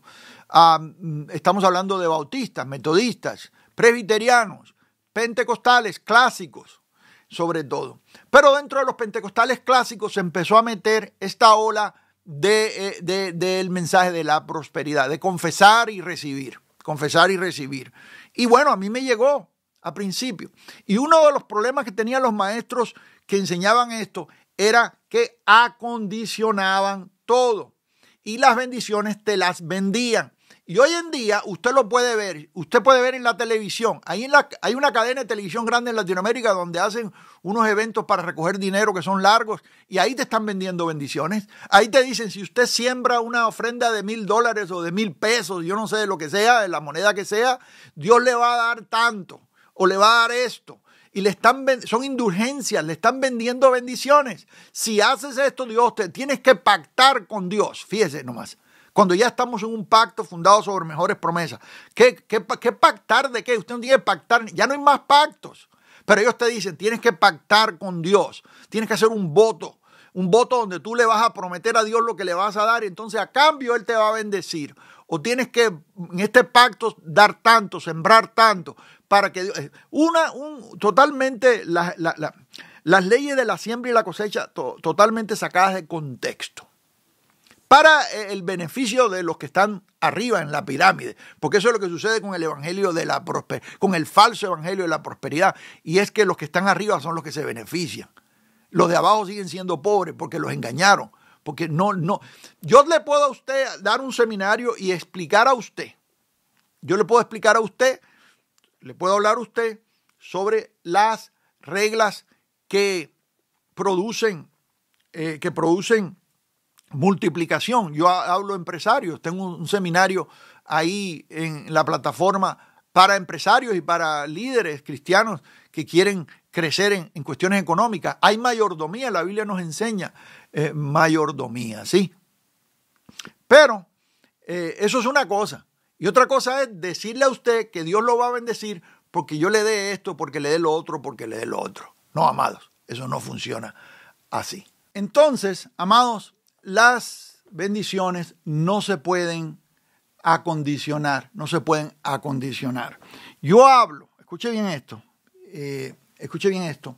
S1: estamos hablando de bautistas, metodistas, presbiterianos, pentecostales, clásicos, sobre todo. Pero dentro de los pentecostales clásicos se empezó a meter esta ola eh, del de, de, mensaje de la prosperidad, de confesar y recibir, confesar y recibir. Y bueno, a mí me llegó a principio. Y uno de los problemas que tenían los maestros que enseñaban esto era que acondicionaban todo y las bendiciones te las vendían. Y hoy en día usted lo puede ver, usted puede ver en la televisión. Hay, en la, hay una cadena de televisión grande en Latinoamérica donde hacen unos eventos para recoger dinero que son largos y ahí te están vendiendo bendiciones. Ahí te dicen, si usted siembra una ofrenda de mil dólares o de mil pesos, yo no sé de lo que sea, de la moneda que sea, Dios le va a dar tanto o le va a dar esto y le están son indulgencias, le están vendiendo bendiciones. Si haces esto, Dios, te tienes que pactar con Dios. Fíjese nomás cuando ya estamos en un pacto fundado sobre mejores promesas. ¿Qué, pactar de qué? Usted no tiene que pactar, ya no hay más pactos. Pero ellos te dicen, tienes que pactar con Dios, tienes que hacer un voto, un voto donde tú le vas a prometer a Dios lo que le vas a dar y entonces a cambio Él te va a bendecir. O tienes que en este pacto dar tanto, sembrar tanto, para que Dios... Eh, una, totalmente las leyes de la siembra y la cosecha totalmente sacadas de contexto para eh, el beneficio de los que están arriba en la pirámide, porque eso es lo que sucede con el evangelio de la con el falso evangelio de la prosperidad y es que los que están arriba son los que se benefician. Los de abajo siguen siendo pobres porque los engañaron, porque no no yo le puedo a usted dar un seminario y explicar a usted. Yo le puedo explicar a usted, le puedo hablar a usted sobre las reglas que producen eh, que producen multiplicación. Yo hablo empresarios, tengo un seminario ahí en la plataforma para empresarios y para líderes cristianos que quieren crecer en, cuestiones económicas. Hay mayordomía, la Biblia nos enseña eh, mayordomía, ¿sí? Pero eh, eso es una cosa. Y otra cosa es decirle a usted que Dios lo va a bendecir porque yo le dé esto, porque le dé lo otro, porque le dé lo otro. No, amados, eso no funciona así. Entonces, amados, las bendiciones no se pueden acondicionar, no se pueden acondicionar. Yo hablo, escuche bien esto, eh, escuche bien esto,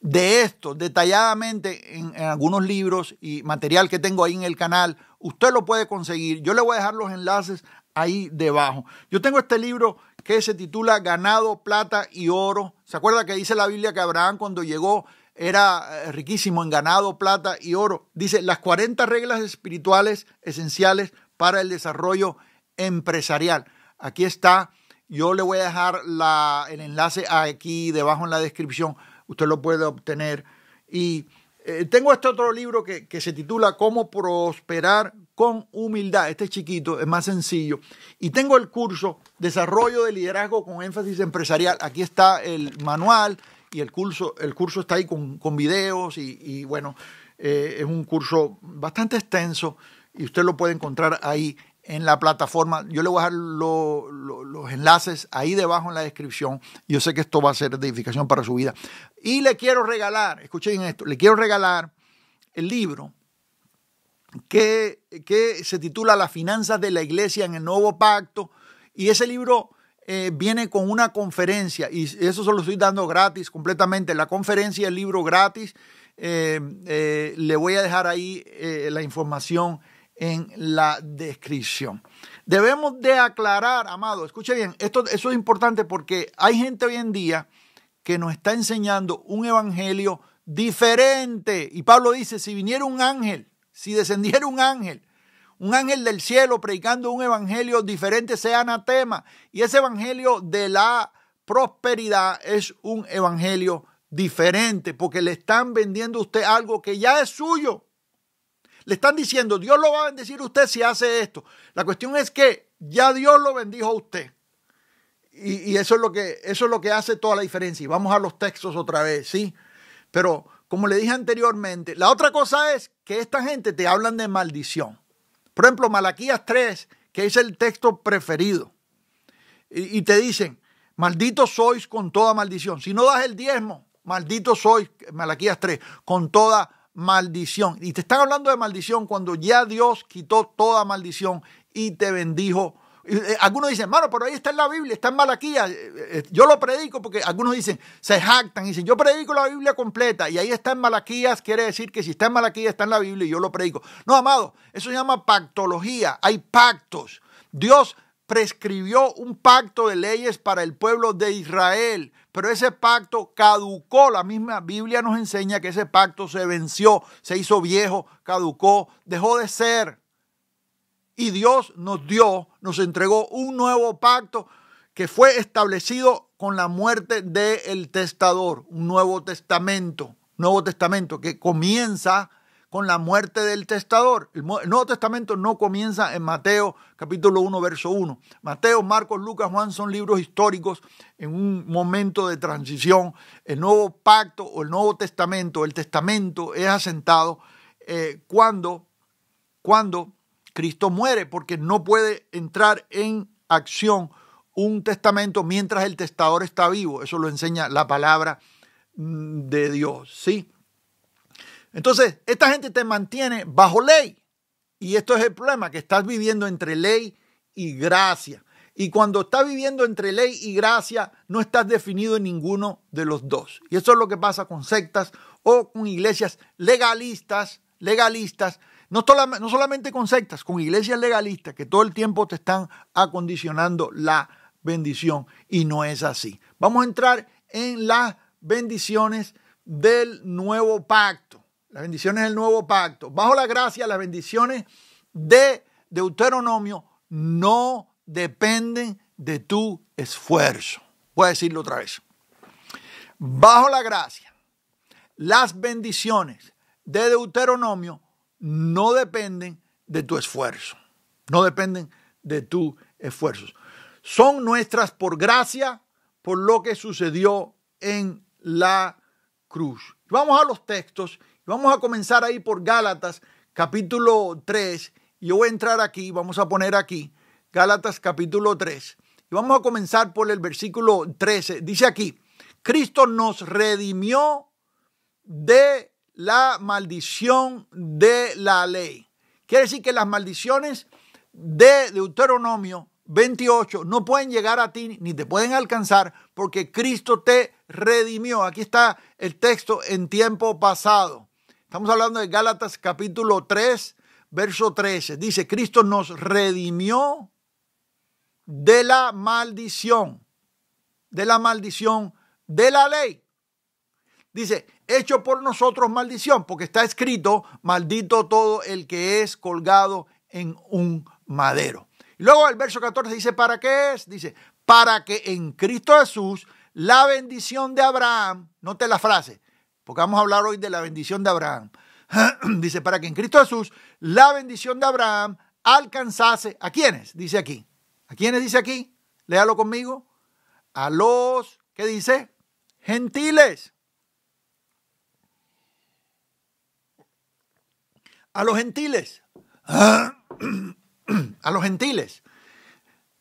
S1: de esto detalladamente en, en, algunos libros y material que tengo ahí en el canal. Usted lo puede conseguir. Yo le voy a dejar los enlaces ahí debajo. Yo tengo este libro que se titula Ganado, Plata y Oro. ¿Se acuerda que dice la Biblia que Abraham cuando llegó era eh, riquísimo en ganado, plata y oro. Dice las 40 reglas espirituales esenciales para el desarrollo empresarial. Aquí está. Yo le voy a dejar la, el enlace aquí debajo en la descripción. Usted lo puede obtener. Y eh, tengo este otro libro que, que, se titula Cómo prosperar con humildad. Este es chiquito, es más sencillo. Y tengo el curso Desarrollo de liderazgo con énfasis empresarial. Aquí está el manual y el curso, el curso está ahí con, videos y, bueno, eh, es un curso bastante extenso y usted lo puede encontrar ahí en la plataforma. Yo le voy a dejar los enlaces ahí debajo en la descripción. Yo sé que esto va a ser edificación para su vida. Y le quiero regalar, escuchen esto, le quiero regalar el libro que, que se titula Las finanzas de la iglesia en el nuevo pacto. Y ese libro eh, viene con una conferencia y eso se lo estoy dando gratis completamente. La conferencia, el libro gratis. Eh, eh, le voy a dejar ahí la información en la descripción. Debemos de aclarar, amado, escuche bien, esto, eso es importante porque hay gente hoy en día que nos está enseñando un evangelio diferente. Y Pablo dice, si viniera un ángel, si descendiera un ángel, un ángel del cielo predicando un evangelio diferente sea anatema. Y ese evangelio de la prosperidad es un evangelio diferente porque le están vendiendo a usted algo que ya es suyo. Le están diciendo, Dios lo va a bendecir a usted si hace esto. La cuestión es que ya Dios lo bendijo a usted. Y, y eso, es lo que, eso es lo que hace toda la diferencia. Y vamos a los textos otra vez, ¿sí? Pero como le dije anteriormente, la otra cosa es que esta gente te hablan de maldición. Por ejemplo, Malaquías 3, que es el texto preferido, y, te dicen, maldito sois con toda maldición. Si no das el diezmo, maldito sois, Malaquías 3, con toda maldición. Y te están hablando de maldición cuando ya Dios quitó toda maldición y te bendijo eh, algunos dicen, mano, pero ahí está en la Biblia, está en Malaquías. Eh, eh, yo lo predico porque algunos dicen, se jactan, dicen, yo predico la Biblia completa y ahí está en Malaquías, quiere decir que si está en Malaquías está en la Biblia y yo lo predico. No, amado, eso se llama pactología, hay pactos. Dios prescribió un pacto de leyes para el pueblo de Israel, pero ese pacto caducó. La misma Biblia nos enseña que ese pacto se venció, se hizo viejo, caducó, dejó de ser y Dios nos dio, nos entregó un nuevo pacto que fue establecido con la muerte del testador, un nuevo testamento, nuevo testamento que comienza con la muerte del testador. El Nuevo Testamento no comienza en Mateo capítulo 1, verso 1. Mateo, Marcos, Lucas, Juan son libros históricos en un momento de transición. El nuevo pacto o el Nuevo Testamento, el testamento es asentado eh, cuando, cuando Cristo muere porque no puede entrar en acción un testamento mientras el testador está vivo. Eso lo enseña la palabra mm, de Dios, ¿sí? Entonces, esta gente te mantiene bajo ley. Y esto es el problema, que estás viviendo entre ley y gracia. Y cuando estás viviendo entre ley y gracia, no estás definido en ninguno de los dos. Y eso es lo que pasa con sectas o con iglesias legalistas, legalistas no, solamente con sectas, con iglesias legalistas que todo el tiempo te están acondicionando la bendición y no es así. Vamos a entrar en las bendiciones del nuevo pacto. Las bendiciones del nuevo pacto. Bajo la gracia, las bendiciones de Deuteronomio no dependen de tu esfuerzo. Voy a decirlo otra vez. Bajo la gracia, las bendiciones de Deuteronomio no dependen de tu esfuerzo, no dependen de tus esfuerzos. Son nuestras por gracia, por lo que sucedió en la cruz. Vamos a los textos, vamos a comenzar ahí por Gálatas capítulo 3, yo voy a entrar aquí, vamos a poner aquí Gálatas capítulo 3, y vamos a comenzar por el versículo 13. Dice aquí, Cristo nos redimió de la maldición de la ley. Quiere decir que las maldiciones de Deuteronomio 28 no pueden llegar a ti ni te pueden alcanzar porque Cristo te redimió. Aquí está el texto en tiempo pasado. Estamos hablando de Gálatas capítulo 3, verso 13. Dice, Cristo nos redimió de la maldición, de la maldición de la ley. Dice, hecho por nosotros maldición, porque está escrito, maldito todo el que es colgado en un madero. Luego el verso 14 dice, ¿para qué es? Dice, para que en Cristo Jesús la bendición de Abraham, note la frase, porque vamos a hablar hoy de la bendición de Abraham. dice, para que en Cristo Jesús la bendición de Abraham alcanzase, ¿a quiénes? Dice aquí. ¿A quiénes dice aquí? Léalo conmigo. A los, ¿qué dice? Gentiles. a los gentiles. Ah, a los gentiles.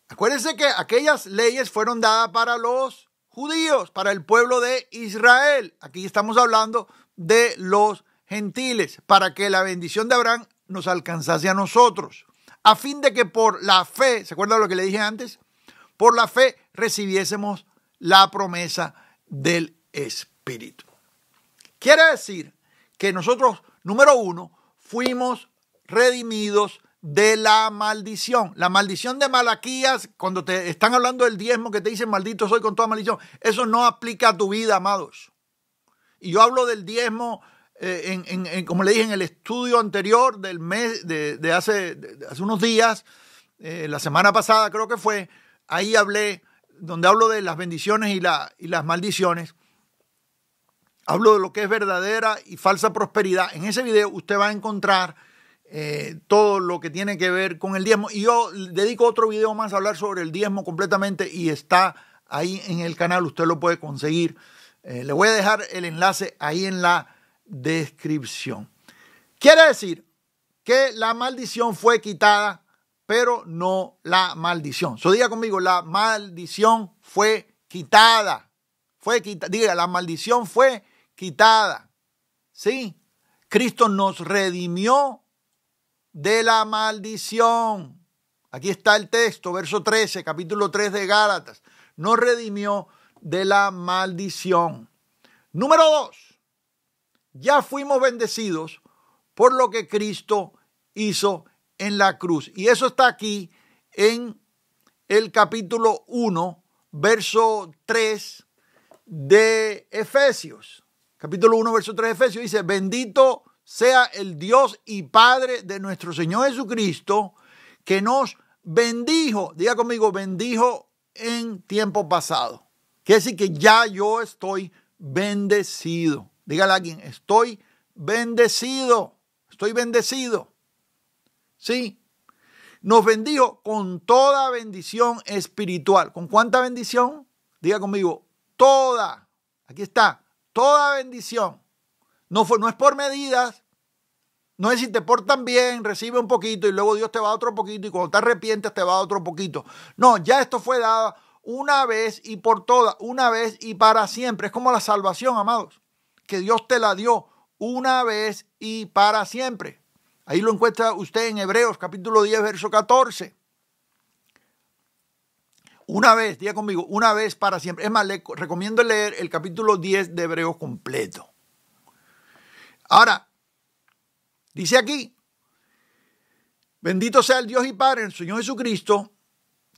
S1: Acuérdense que aquellas leyes fueron dadas para los judíos, para el pueblo de Israel. Aquí estamos hablando de los gentiles, para que la bendición de Abraham nos alcanzase a nosotros, a fin de que por la fe, ¿se acuerdan lo que le dije antes? Por la fe recibiésemos la promesa del Espíritu. Quiere decir que nosotros, número uno, fuimos redimidos de la maldición. La maldición de Malaquías, cuando te están hablando del diezmo que te dicen maldito soy con toda maldición, eso no aplica a tu vida, amados. Y yo hablo del diezmo, eh, en, como le dije en el estudio anterior del mes, de, hace, unos días, eh, la semana pasada creo que fue, ahí hablé, donde hablo de las bendiciones y, y las maldiciones hablo de lo que es verdadera y falsa prosperidad. En ese video usted va a encontrar eh, todo lo que tiene que ver con el diezmo. Y yo dedico otro video más a hablar sobre el diezmo completamente y está ahí en el canal, usted lo puede conseguir. Eh, le voy a dejar el enlace ahí en la descripción. Quiere decir que la maldición fue quitada, pero no la maldición. So diga conmigo, la maldición fue quitada. Fue quitada. Diga, la maldición fue Sí, Cristo nos redimió de la maldición. Aquí está el texto, verso 13, capítulo 3 de Gálatas. Nos redimió de la maldición. Número 2. Ya fuimos bendecidos por lo que Cristo hizo en la cruz. Y eso está aquí en el capítulo 1, verso 3 de Efesios capítulo 1, verso 3 de Efesios, dice, bendito sea el Dios y Padre de nuestro Señor Jesucristo, que nos bendijo, diga conmigo, bendijo en tiempo pasado. Quiere decir que ya yo estoy bendecido. Dígale a alguien, estoy bendecido, estoy bendecido. Sí, nos bendijo con toda bendición espiritual. ¿Con cuánta bendición? Diga conmigo, toda. Aquí está, Toda bendición. No, fue, no es por medidas. No es si te portan bien, recibe un poquito y luego Dios te va otro poquito y cuando te arrepientes te va otro poquito. No, ya esto fue dado una vez y por todas, una vez y para siempre. Es como la salvación, amados, que Dios te la dio una vez y para siempre. Ahí lo encuentra usted en Hebreos capítulo 10, verso 14. Una vez, diga conmigo, una vez para siempre. Es más, le recomiendo leer el capítulo 10 de Hebreos completo. Ahora, dice aquí, bendito sea el Dios y Padre, el Señor Jesucristo,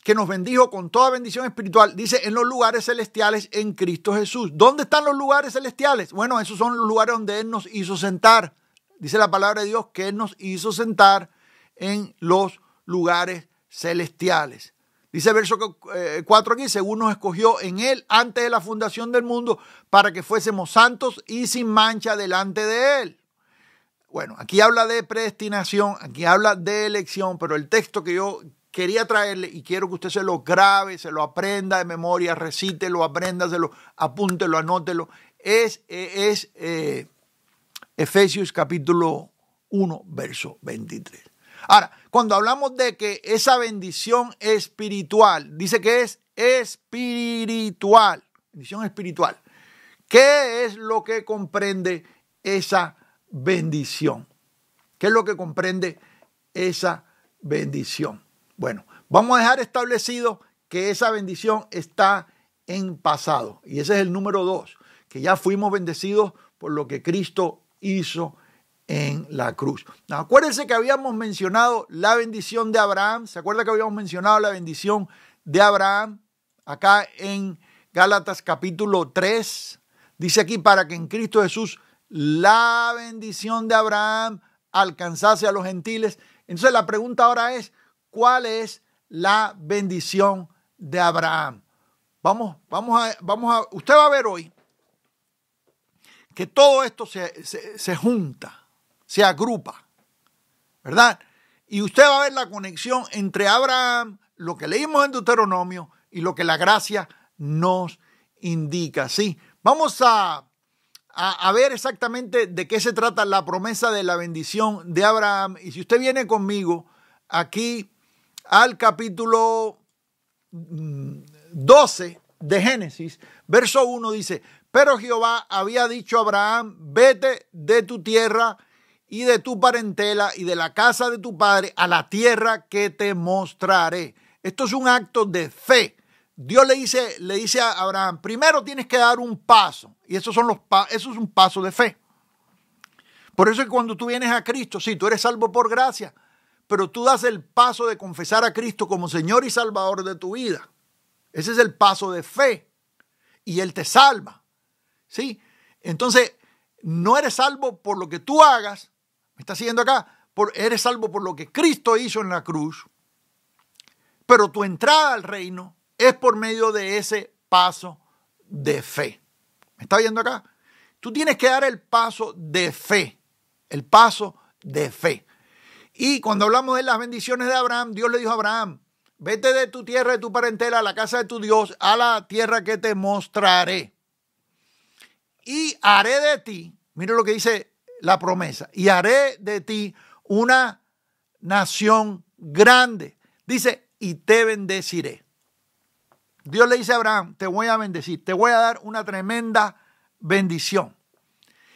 S1: que nos bendijo con toda bendición espiritual, dice, en los lugares celestiales en Cristo Jesús. ¿Dónde están los lugares celestiales? Bueno, esos son los lugares donde Él nos hizo sentar. Dice la palabra de Dios que Él nos hizo sentar en los lugares celestiales. Dice verso 4 eh, aquí, según nos escogió en Él antes de la fundación del mundo para que fuésemos santos y sin mancha delante de Él. Bueno, aquí habla de predestinación, aquí habla de elección, pero el texto que yo quería traerle y quiero que usted se lo grabe, se lo aprenda de memoria, recítelo, apréndaselo, apúntelo, anótelo, es, eh, es eh, Efesios capítulo 1, verso 23. Ahora, cuando hablamos de que esa bendición espiritual, dice que es espiritual, bendición espiritual. ¿Qué es lo que comprende esa bendición? ¿Qué es lo que comprende esa bendición? Bueno, vamos a dejar establecido que esa bendición está en pasado. Y ese es el número dos, que ya fuimos bendecidos por lo que Cristo hizo en la cruz. Acuérdense que habíamos mencionado la bendición de Abraham. ¿Se acuerda que habíamos mencionado la bendición de Abraham? Acá en Gálatas capítulo 3. Dice aquí, para que en Cristo Jesús la bendición de Abraham alcanzase a los gentiles. Entonces la pregunta ahora es, ¿cuál es la bendición de Abraham? Vamos, vamos a, vamos a, usted va a ver hoy que todo esto se junta se agrupa, ¿verdad? Y usted va a ver la conexión entre Abraham, lo que leímos en Deuteronomio y lo que la gracia nos indica. Sí, vamos a, a, ver exactamente de qué se trata la promesa de la bendición de Abraham. Y si usted viene conmigo aquí al capítulo 12 mm, de Génesis, verso 1 dice, pero Jehová había dicho a Abraham, vete de tu tierra y de tu parentela y de la casa de tu padre a la tierra que te mostraré. Esto es un acto de fe. Dios le dice, le dice a Abraham, primero tienes que dar un paso. Y eso, son los eso es un paso de fe. Por eso es que cuando tú vienes a Cristo, sí, tú eres salvo por gracia, pero tú das el paso de confesar a Cristo como Señor y Salvador de tu vida. Ese es el paso de fe. Y Él te salva. ¿Sí? Entonces, no eres salvo por lo que tú hagas, ¿Me está siguiendo acá? eres salvo por lo que Cristo hizo en la cruz, pero tu entrada al reino es por medio de ese paso de fe. ¿Me está viendo acá? Tú tienes que dar el paso de fe, el paso de fe. Y cuando hablamos de las bendiciones de Abraham, Dios le dijo a Abraham, vete de tu tierra, de tu parentela, a la casa de tu Dios, a la tierra que te mostraré. Y haré de ti, mire lo que dice la promesa y haré de ti una nación grande. Dice, y te bendeciré. Dios le dice a Abraham, te voy a bendecir, te voy a dar una tremenda bendición.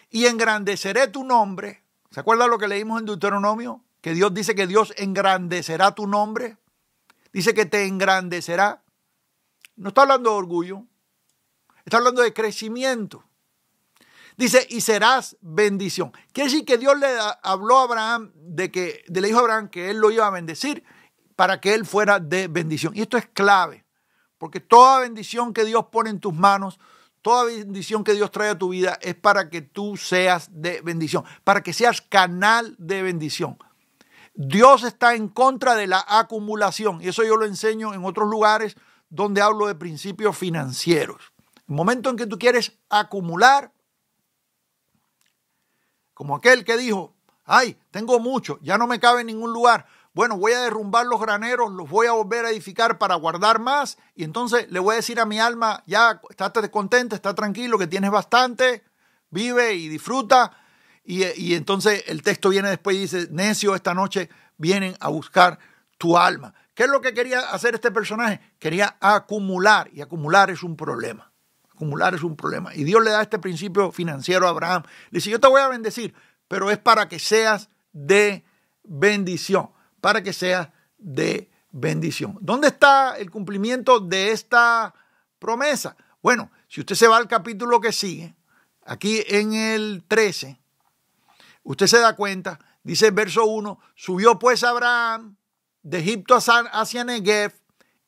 S1: Y engrandeceré tu nombre. ¿Se acuerdan lo que leímos en Deuteronomio? Que Dios dice que Dios engrandecerá tu nombre. Dice que te engrandecerá. No está hablando de orgullo. Está hablando de crecimiento. Dice, y serás bendición. Quiere decir que Dios le habló a Abraham, de que, de le dijo a Abraham que él lo iba a bendecir para que él fuera de bendición. Y esto es clave, porque toda bendición que Dios pone en tus manos, toda bendición que Dios trae a tu vida es para que tú seas de bendición, para que seas canal de bendición. Dios está en contra de la acumulación y eso yo lo enseño en otros lugares donde hablo de principios financieros. El momento en que tú quieres acumular, como aquel que dijo, ay, tengo mucho, ya no me cabe en ningún lugar. Bueno, voy a derrumbar los graneros, los voy a volver a edificar para guardar más. Y entonces le voy a decir a mi alma, ya, estás contenta, está tranquilo, que tienes bastante, vive y disfruta. Y, y entonces el texto viene después y dice, necio, esta noche vienen a buscar tu alma. ¿Qué es lo que quería hacer este personaje? Quería acumular, y acumular es un problema. Acumular es un problema. Y Dios le da este principio financiero a Abraham. dice, yo te voy a bendecir, pero es para que seas de bendición, para que seas de bendición. ¿Dónde está el cumplimiento de esta promesa? Bueno, si usted se va al capítulo que sigue, aquí en el 13, usted se da cuenta, dice el verso 1, subió pues Abraham de Egipto hacia Negev,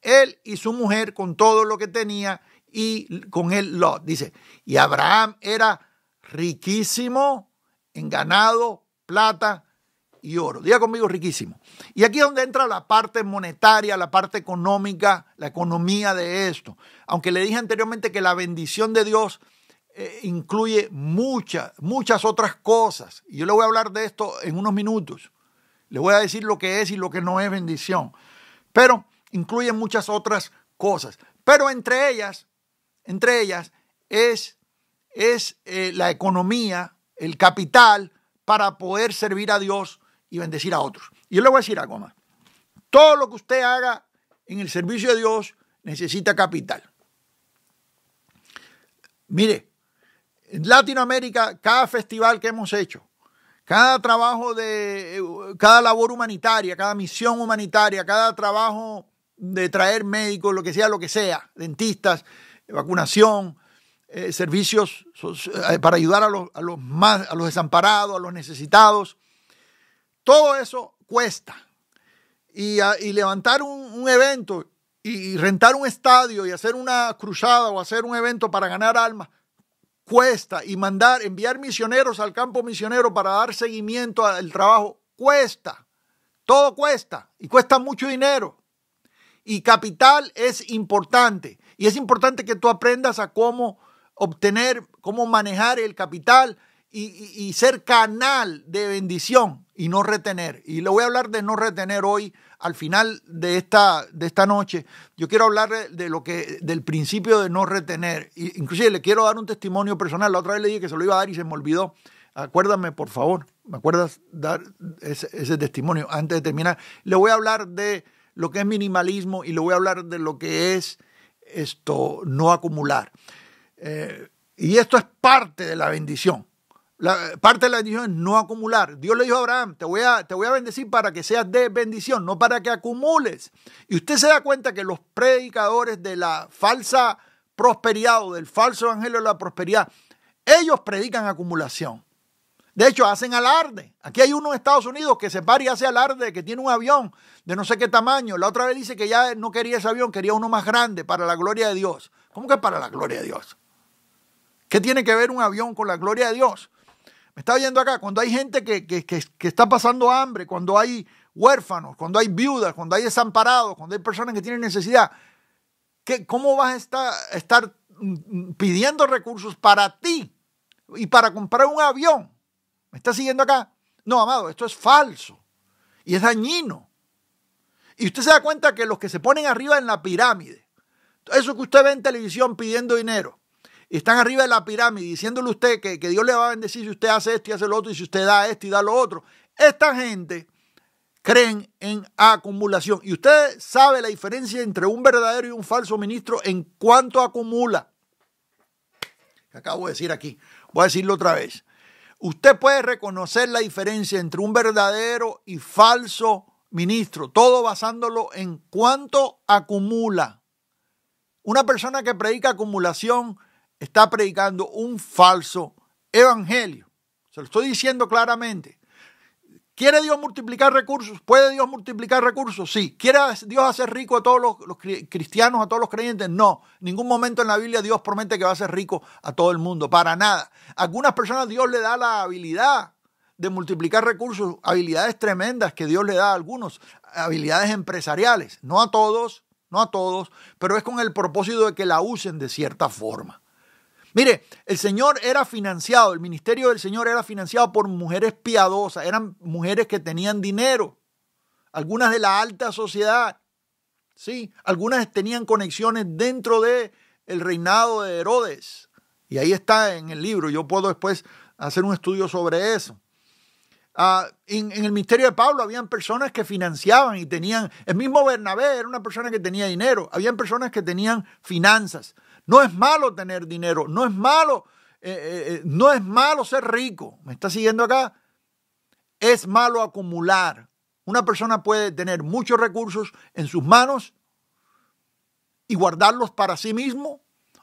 S1: él y su mujer con todo lo que tenía y con él lo Dice, y Abraham era riquísimo en ganado, plata y oro. Diga conmigo riquísimo. Y aquí es donde entra la parte monetaria, la parte económica, la economía de esto. Aunque le dije anteriormente que la bendición de Dios eh, incluye muchas, muchas otras cosas. Y yo le voy a hablar de esto en unos minutos. Le voy a decir lo que es y lo que no es bendición. Pero incluye muchas otras cosas. Pero entre ellas entre ellas es, es eh, la economía, el capital para poder servir a Dios y bendecir a otros. Y yo le voy a decir algo más. Todo lo que usted haga en el servicio de Dios necesita capital. Mire, en Latinoamérica, cada festival que hemos hecho, cada trabajo de, eh, cada labor humanitaria, cada misión humanitaria, cada trabajo de traer médicos, lo que sea, lo que sea, dentistas, eh, vacunación, eh, servicios eh, para ayudar a los, más, a los desamparados, a los necesitados. Todo eso cuesta. Y, levantar un, un, evento y rentar un estadio y hacer una cruzada o hacer un evento para ganar almas cuesta. Y mandar, enviar misioneros al campo misionero para dar seguimiento al trabajo cuesta. Todo cuesta y cuesta mucho dinero. Y capital es importante. Y es importante que tú aprendas a cómo obtener, cómo manejar el capital y, ser canal de bendición y no retener. Y le voy a hablar de no retener hoy al final de esta, de esta noche. Yo quiero hablar de lo que, del principio de no retener. Inclusive le quiero dar un testimonio personal. La otra vez le dije que se lo iba a dar y se me olvidó. Acuérdame, por favor, me acuerdas dar ese testimonio antes de terminar. Le voy a hablar de lo que es minimalismo y le voy a hablar de lo que es esto no acumular. Eh, y esto es parte de la bendición. La, parte de la bendición es no acumular. Dios le dijo a Abraham, te voy a, te voy a bendecir para que seas de bendición, no para que acumules. Y usted se da cuenta que los predicadores de la falsa prosperidad o del falso evangelio de la prosperidad, ellos predican acumulación. De hecho, hacen alarde. Aquí hay uno en Estados Unidos que se para y hace alarde, que tiene un avión de no sé qué tamaño. La otra vez dice que ya no quería ese avión, quería uno más grande para la gloria de Dios. ¿Cómo que para la gloria de Dios? ¿Qué tiene que ver un avión con la gloria de Dios? Me está oyendo acá, cuando hay gente que, está pasando hambre, cuando hay huérfanos, cuando hay viudas, cuando hay desamparados, cuando hay personas que tienen necesidad, ¿qué, ¿cómo vas a estar pidiendo recursos para ti y para comprar un avión? ¿Me está siguiendo acá? No, amado, esto es falso y es dañino. Y usted se da cuenta que los que se ponen arriba en la pirámide, eso que usted ve en televisión pidiendo dinero, están arriba de la pirámide diciéndole usted que, Dios le va a bendecir si usted hace esto y hace lo otro, y si usted da esto y da lo otro. Esta gente creen en acumulación. Y usted sabe la diferencia entre un verdadero y un falso ministro en cuanto acumula. acabo de decir aquí. Voy a decirlo otra vez. Usted puede reconocer la diferencia entre un verdadero y falso ministro, todo basándolo en cuánto acumula. Una persona que predica acumulación está predicando un falso evangelio. Se lo estoy diciendo claramente. ¿Quiere Dios multiplicar recursos? ¿Puede Dios multiplicar recursos? Sí. ¿Quiere Dios hacer rico a todos los, cristianos, a todos los creyentes? No. Ningún momento en la Biblia Dios promete que va a hacer rico a todo el mundo. Para nada. A algunas personas Dios le da la habilidad de multiplicar recursos, habilidades tremendas que Dios le da a algunos, habilidades empresariales. No a todos, no a todos, pero es con el propósito de que la usen de cierta forma. Mire, el Señor era financiado, el ministerio del Señor era financiado por mujeres piadosas, eran mujeres que tenían dinero, algunas de la alta sociedad, ¿sí? Algunas tenían conexiones dentro del el reinado de Herodes. Y ahí está en el libro, yo puedo después hacer un estudio sobre eso. Ah, en, en, el ministerio de Pablo habían personas que financiaban y tenían, el mismo Bernabé era una persona que tenía dinero, habían personas que tenían finanzas, no es malo tener dinero, no es malo, eh, eh, eh, no es malo ser rico. ¿Me está siguiendo acá? Es malo acumular. Una persona puede tener muchos recursos en sus manos y guardarlos para sí mismo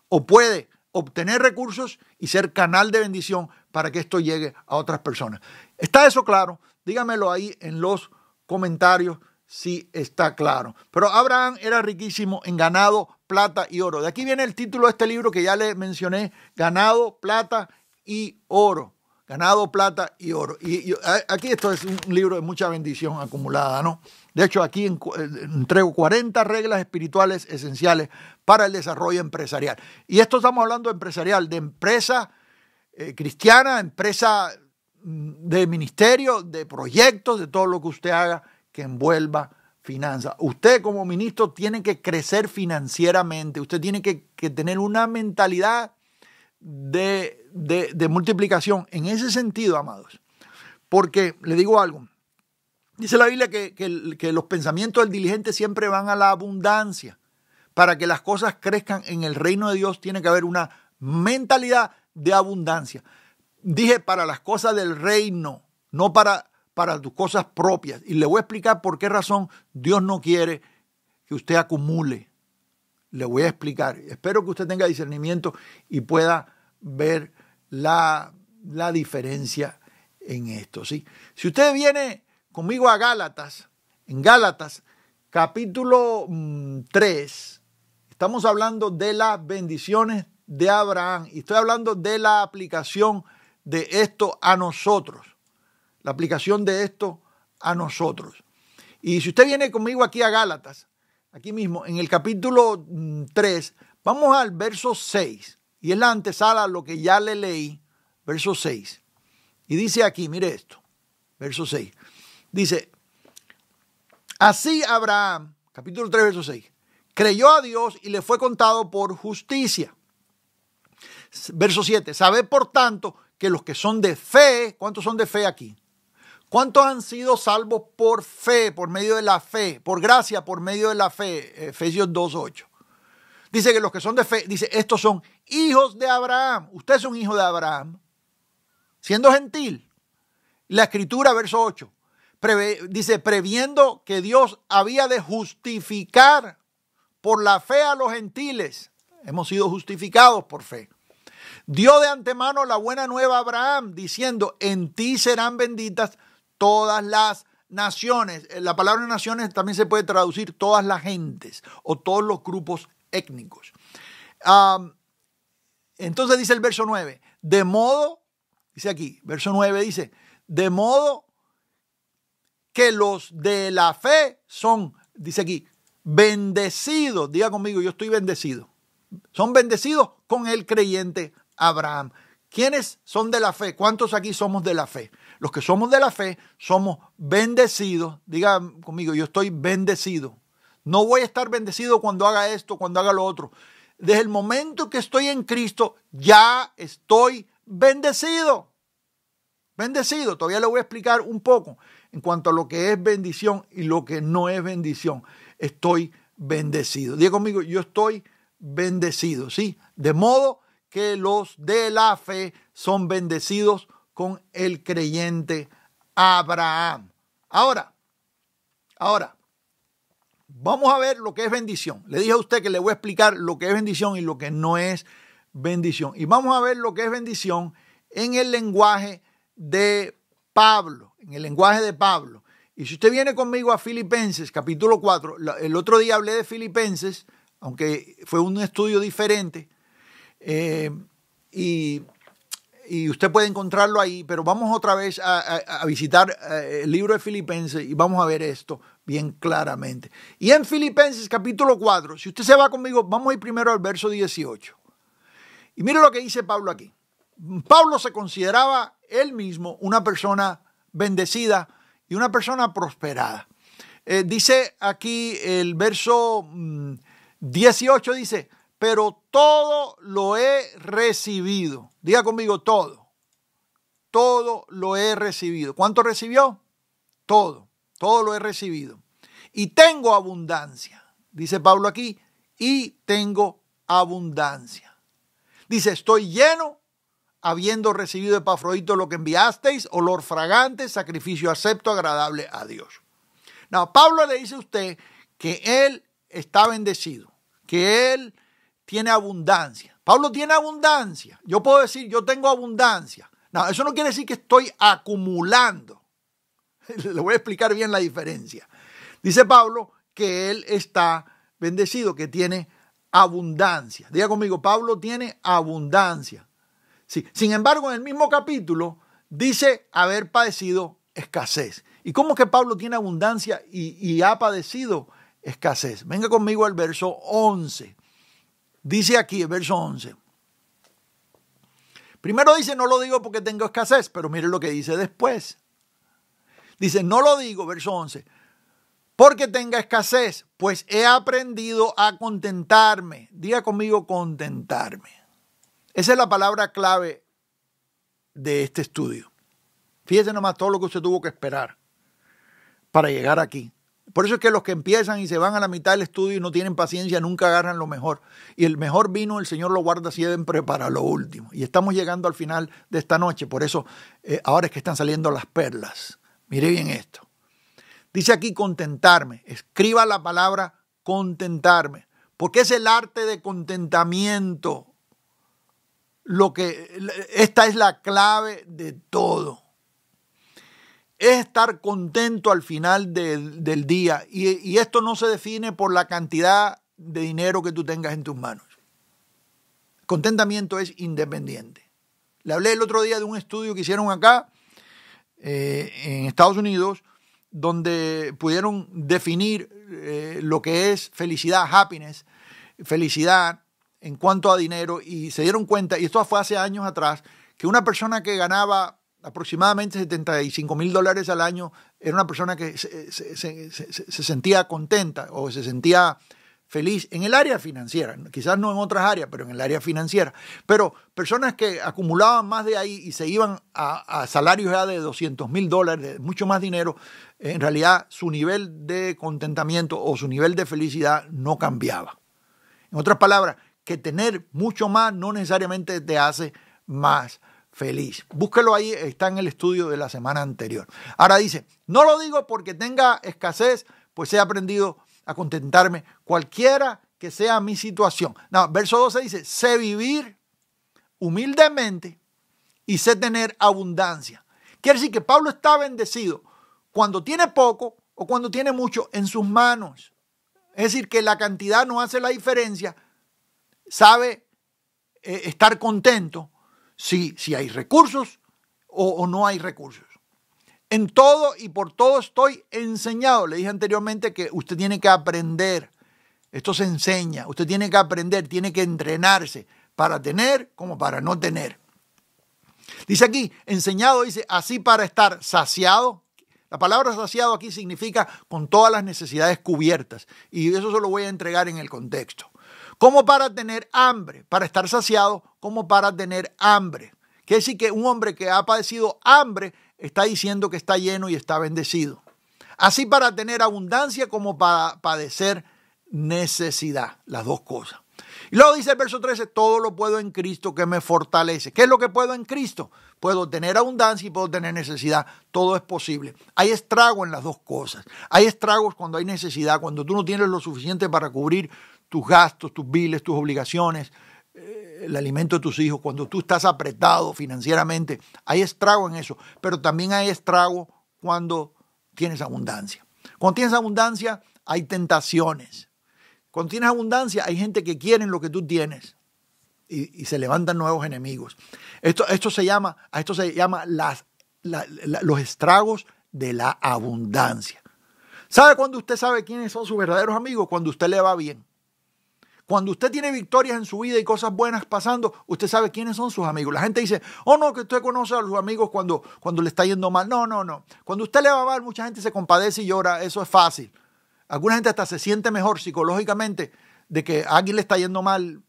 S1: o puede obtener recursos y ser canal de bendición para que esto llegue a otras personas. ¿Está eso claro? Dígamelo ahí en los comentarios sí está claro. Pero Abraham era riquísimo en ganado, plata y oro. De aquí viene el título de este libro que ya le mencioné, ganado, plata y oro. Ganado, plata y oro. Y, aquí esto es un libro de mucha bendición acumulada, ¿no? De hecho, aquí eh, entrego 40 reglas espirituales esenciales para el desarrollo empresarial. Y esto estamos hablando de empresarial, de empresa eh, cristiana, empresa mm, de ministerio, de proyectos, de todo lo que usted haga que envuelva finanzas. Usted como ministro tiene que crecer financieramente, usted tiene que, tener una mentalidad de, multiplicación en ese sentido, amados. Porque le digo algo, dice la Biblia que, que los pensamientos del diligente siempre van a la abundancia. Para que las cosas crezcan en el reino de Dios tiene que haber una mentalidad de abundancia. Dije para las cosas del reino, no para para tus cosas propias. Y le voy a explicar por qué razón Dios no quiere que usted acumule. Le voy a explicar. Espero que usted tenga discernimiento y pueda ver la, diferencia en esto. ¿sí? Si usted viene conmigo a Gálatas, en Gálatas, capítulo 3, mm, estamos hablando de las bendiciones de Abraham y estoy hablando de la aplicación de esto a nosotros la aplicación de esto a nosotros. Y si usted viene conmigo aquí a Gálatas, aquí mismo, en el capítulo 3, mm, vamos al verso 6, y es la antesala a lo que ya le leí, verso 6. Y dice aquí, mire esto, verso 6. Dice, así Abraham, capítulo 3, verso 6, creyó a Dios y le fue contado por justicia. Verso 7, sabe por tanto que los que son de fe, ¿cuántos son de fe aquí? ¿Cuántos han sido salvos por fe, por medio de la fe, por gracia, por medio de la fe? Efesios 2.8. Dice que los que son de fe, dice, estos son hijos de Abraham. Usted es un hijo de Abraham. Siendo gentil. La escritura, verso 8, dice, previendo que Dios había de justificar por la fe a los gentiles. Hemos sido justificados por fe. Dio de antemano la buena nueva a Abraham, diciendo, en ti serán benditas todas las naciones. Eh, la palabra naciones también se puede traducir todas las gentes o todos los grupos étnicos. entonces dice el verso 9, de modo, dice aquí, verso 9 dice, de modo que los de la fe son, dice aquí, bendecidos. Diga conmigo, yo estoy bendecido. Son bendecidos con el creyente Abraham. ¿Quiénes son de la fe? ¿Cuántos aquí somos de la fe? los que somos de la fe, somos bendecidos. Diga conmigo, yo estoy bendecido. No voy a estar bendecido cuando haga esto, cuando haga lo otro. Desde el momento que estoy en Cristo, ya estoy bendecido. Bendecido. Todavía le voy a explicar un poco en cuanto a lo que es bendición y lo que no es bendición. Estoy bendecido. Diga conmigo, yo estoy bendecido, ¿sí? De modo que los de la fe son bendecidos con el creyente Abraham. Ahora, ahora, vamos a ver lo que es bendición. Le dije a usted que le voy a explicar lo que es bendición y lo que no es bendición. Y vamos a ver lo que es bendición en el lenguaje de Pablo, en el lenguaje de Pablo. Y si usted viene conmigo a Filipenses, capítulo 4, el otro día hablé de Filipenses, aunque fue un estudio diferente, eh, y y usted puede encontrarlo ahí, pero vamos otra vez a, visitar eh, el libro de Filipenses y vamos a ver esto bien claramente. Y en Filipenses capítulo 4, si usted se va conmigo, vamos a ir primero al verso 18. Y mire lo que dice Pablo aquí. Pablo se consideraba él mismo una persona bendecida y una persona prosperada. Eh, dice aquí el verso 18, mm, dice, pero todo lo he recibido. Diga conmigo, todo. Todo lo he recibido. ¿Cuánto recibió? Todo. Todo lo he recibido. Y tengo abundancia, dice Pablo aquí, y tengo abundancia. Dice, estoy lleno habiendo recibido Epafrodito lo que enviasteis, olor fragante, sacrificio acepto, agradable a Dios. No. Pablo le dice a usted que él está bendecido, que él tiene abundancia. Pablo tiene abundancia. Yo puedo decir, yo tengo abundancia. No, eso no quiere decir que estoy acumulando. Le voy a explicar bien la diferencia. Dice Pablo que él está bendecido, que tiene abundancia. Diga conmigo, Pablo tiene abundancia. Sí. Sin embargo, en el mismo capítulo dice haber padecido escasez. ¿Y cómo es que Pablo tiene abundancia y, y ha padecido escasez? Venga conmigo al verso 11. Dice aquí, verso 11. Primero dice, no lo digo porque tengo escasez, pero mire lo que dice después. Dice, no lo digo, verso 11, porque tenga escasez, pues he aprendido a contentarme. Diga conmigo, contentarme. Esa es la palabra clave de este estudio. Fíjese nomás todo lo que usted tuvo que esperar para llegar aquí. Por eso es que los que empiezan y se van a la mitad del estudio y no tienen paciencia nunca agarran lo mejor. Y el mejor vino el Señor lo guarda siempre para lo último. Y estamos llegando al final de esta noche. Por eso eh, ahora es que están saliendo las perlas. Mire bien esto. Dice aquí contentarme. Escriba la palabra contentarme. Porque es el arte de contentamiento. Lo que, esta es la clave de todo es estar contento al final del, día. Y, esto no se define por la cantidad de dinero que tú tengas en tus manos. Contentamiento es independiente. Le hablé el otro día de un estudio que hicieron acá eh, en Estados Unidos, donde pudieron definir eh, lo que es felicidad, happiness, felicidad en cuanto a dinero, y se dieron cuenta, y esto fue hace años atrás, que una persona que ganaba aproximadamente 75 mil dólares al año, era una persona que se, sentía contenta o se sentía feliz en el área financiera, quizás no en otras áreas, pero en el área financiera. Pero personas que acumulaban más de ahí y se iban a, salarios ya de 200 mil dólares, mucho más dinero, en realidad su nivel de contentamiento o su nivel de felicidad no cambiaba. En otras palabras, que tener mucho más no necesariamente te hace más feliz. Búsquelo ahí, está en el estudio de la semana anterior. Ahora dice, no lo digo porque tenga escasez, pues he aprendido a contentarme cualquiera que sea mi situación. No, verso 12 dice, sé vivir humildemente y sé tener abundancia. Quiere decir que Pablo está bendecido cuando tiene poco o cuando tiene mucho en sus manos. Es decir, que la cantidad no hace la diferencia. Sabe eh, estar contento si, hay recursos o, o no hay recursos. En todo y por todo estoy enseñado. Le dije anteriormente que usted tiene que aprender. Esto se enseña. Usted tiene que aprender, tiene que entrenarse para tener como para no tener. Dice aquí, enseñado, dice, así para estar saciado. La palabra saciado aquí significa con todas las necesidades cubiertas. Y eso se lo voy a entregar en el contexto como para tener hambre, para estar saciado, como para tener hambre. Quiere decir que un hombre que ha padecido hambre está diciendo que está lleno y está bendecido. Así para tener abundancia como para padecer necesidad, las dos cosas. Y luego dice el verso 13, todo lo puedo en Cristo que me fortalece. ¿Qué es lo que puedo en Cristo? Puedo tener abundancia y puedo tener necesidad. Todo es posible. Hay estrago en las dos cosas. Hay estragos cuando hay necesidad, cuando tú no tienes lo suficiente para cubrir tus gastos, tus biles, tus obligaciones, eh, el alimento de tus hijos, cuando tú estás apretado financieramente, hay estrago en eso, pero también hay estrago cuando tienes abundancia. Cuando tienes abundancia, hay tentaciones. Cuando tienes abundancia, hay gente que quiere lo que tú tienes y, se levantan nuevos enemigos. Esto, esto se llama, esto se llama las, los estragos de la abundancia. ¿Sabe cuando usted sabe quiénes son sus verdaderos amigos? Cuando usted le va bien. Cuando usted tiene victorias en su vida y cosas buenas pasando, usted sabe quiénes son sus amigos. La gente dice, oh no, que usted conoce a los amigos cuando, cuando le está yendo mal. No, no, no. Cuando usted le va mal, mucha gente se compadece y llora. Eso es fácil. Alguna gente hasta se siente mejor psicológicamente de que a alguien le está yendo mal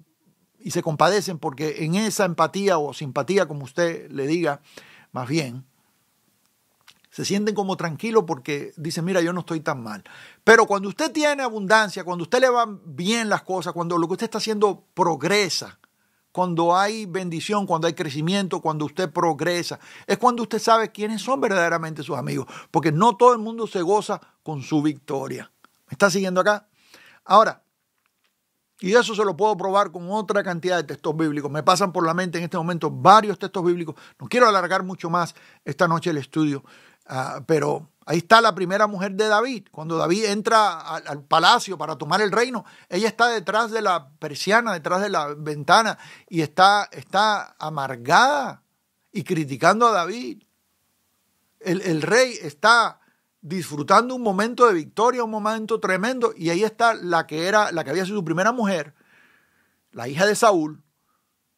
S1: y se compadecen porque en esa empatía o simpatía, como usted le diga, más bien, se sienten como tranquilos porque dicen, mira, yo no estoy tan mal. Pero cuando usted tiene abundancia, cuando usted le van bien las cosas, cuando lo que usted está haciendo progresa, cuando hay bendición, cuando hay crecimiento, cuando usted progresa. Es cuando usted sabe quiénes son verdaderamente sus amigos, porque no todo el mundo se goza con su victoria. ¿Me está siguiendo acá? Ahora, y eso se lo puedo probar con otra cantidad de textos bíblicos. Me pasan por la mente en este momento varios textos bíblicos. No quiero alargar mucho más esta noche el estudio. Ah, pero ahí está la primera mujer de David. Cuando David entra al, palacio para tomar el reino, ella está detrás de la persiana, detrás de la ventana, y está, está amargada y criticando a David. El, rey está disfrutando un momento de victoria, un momento tremendo, y ahí está la que era, la que había sido su primera mujer, la hija de Saúl,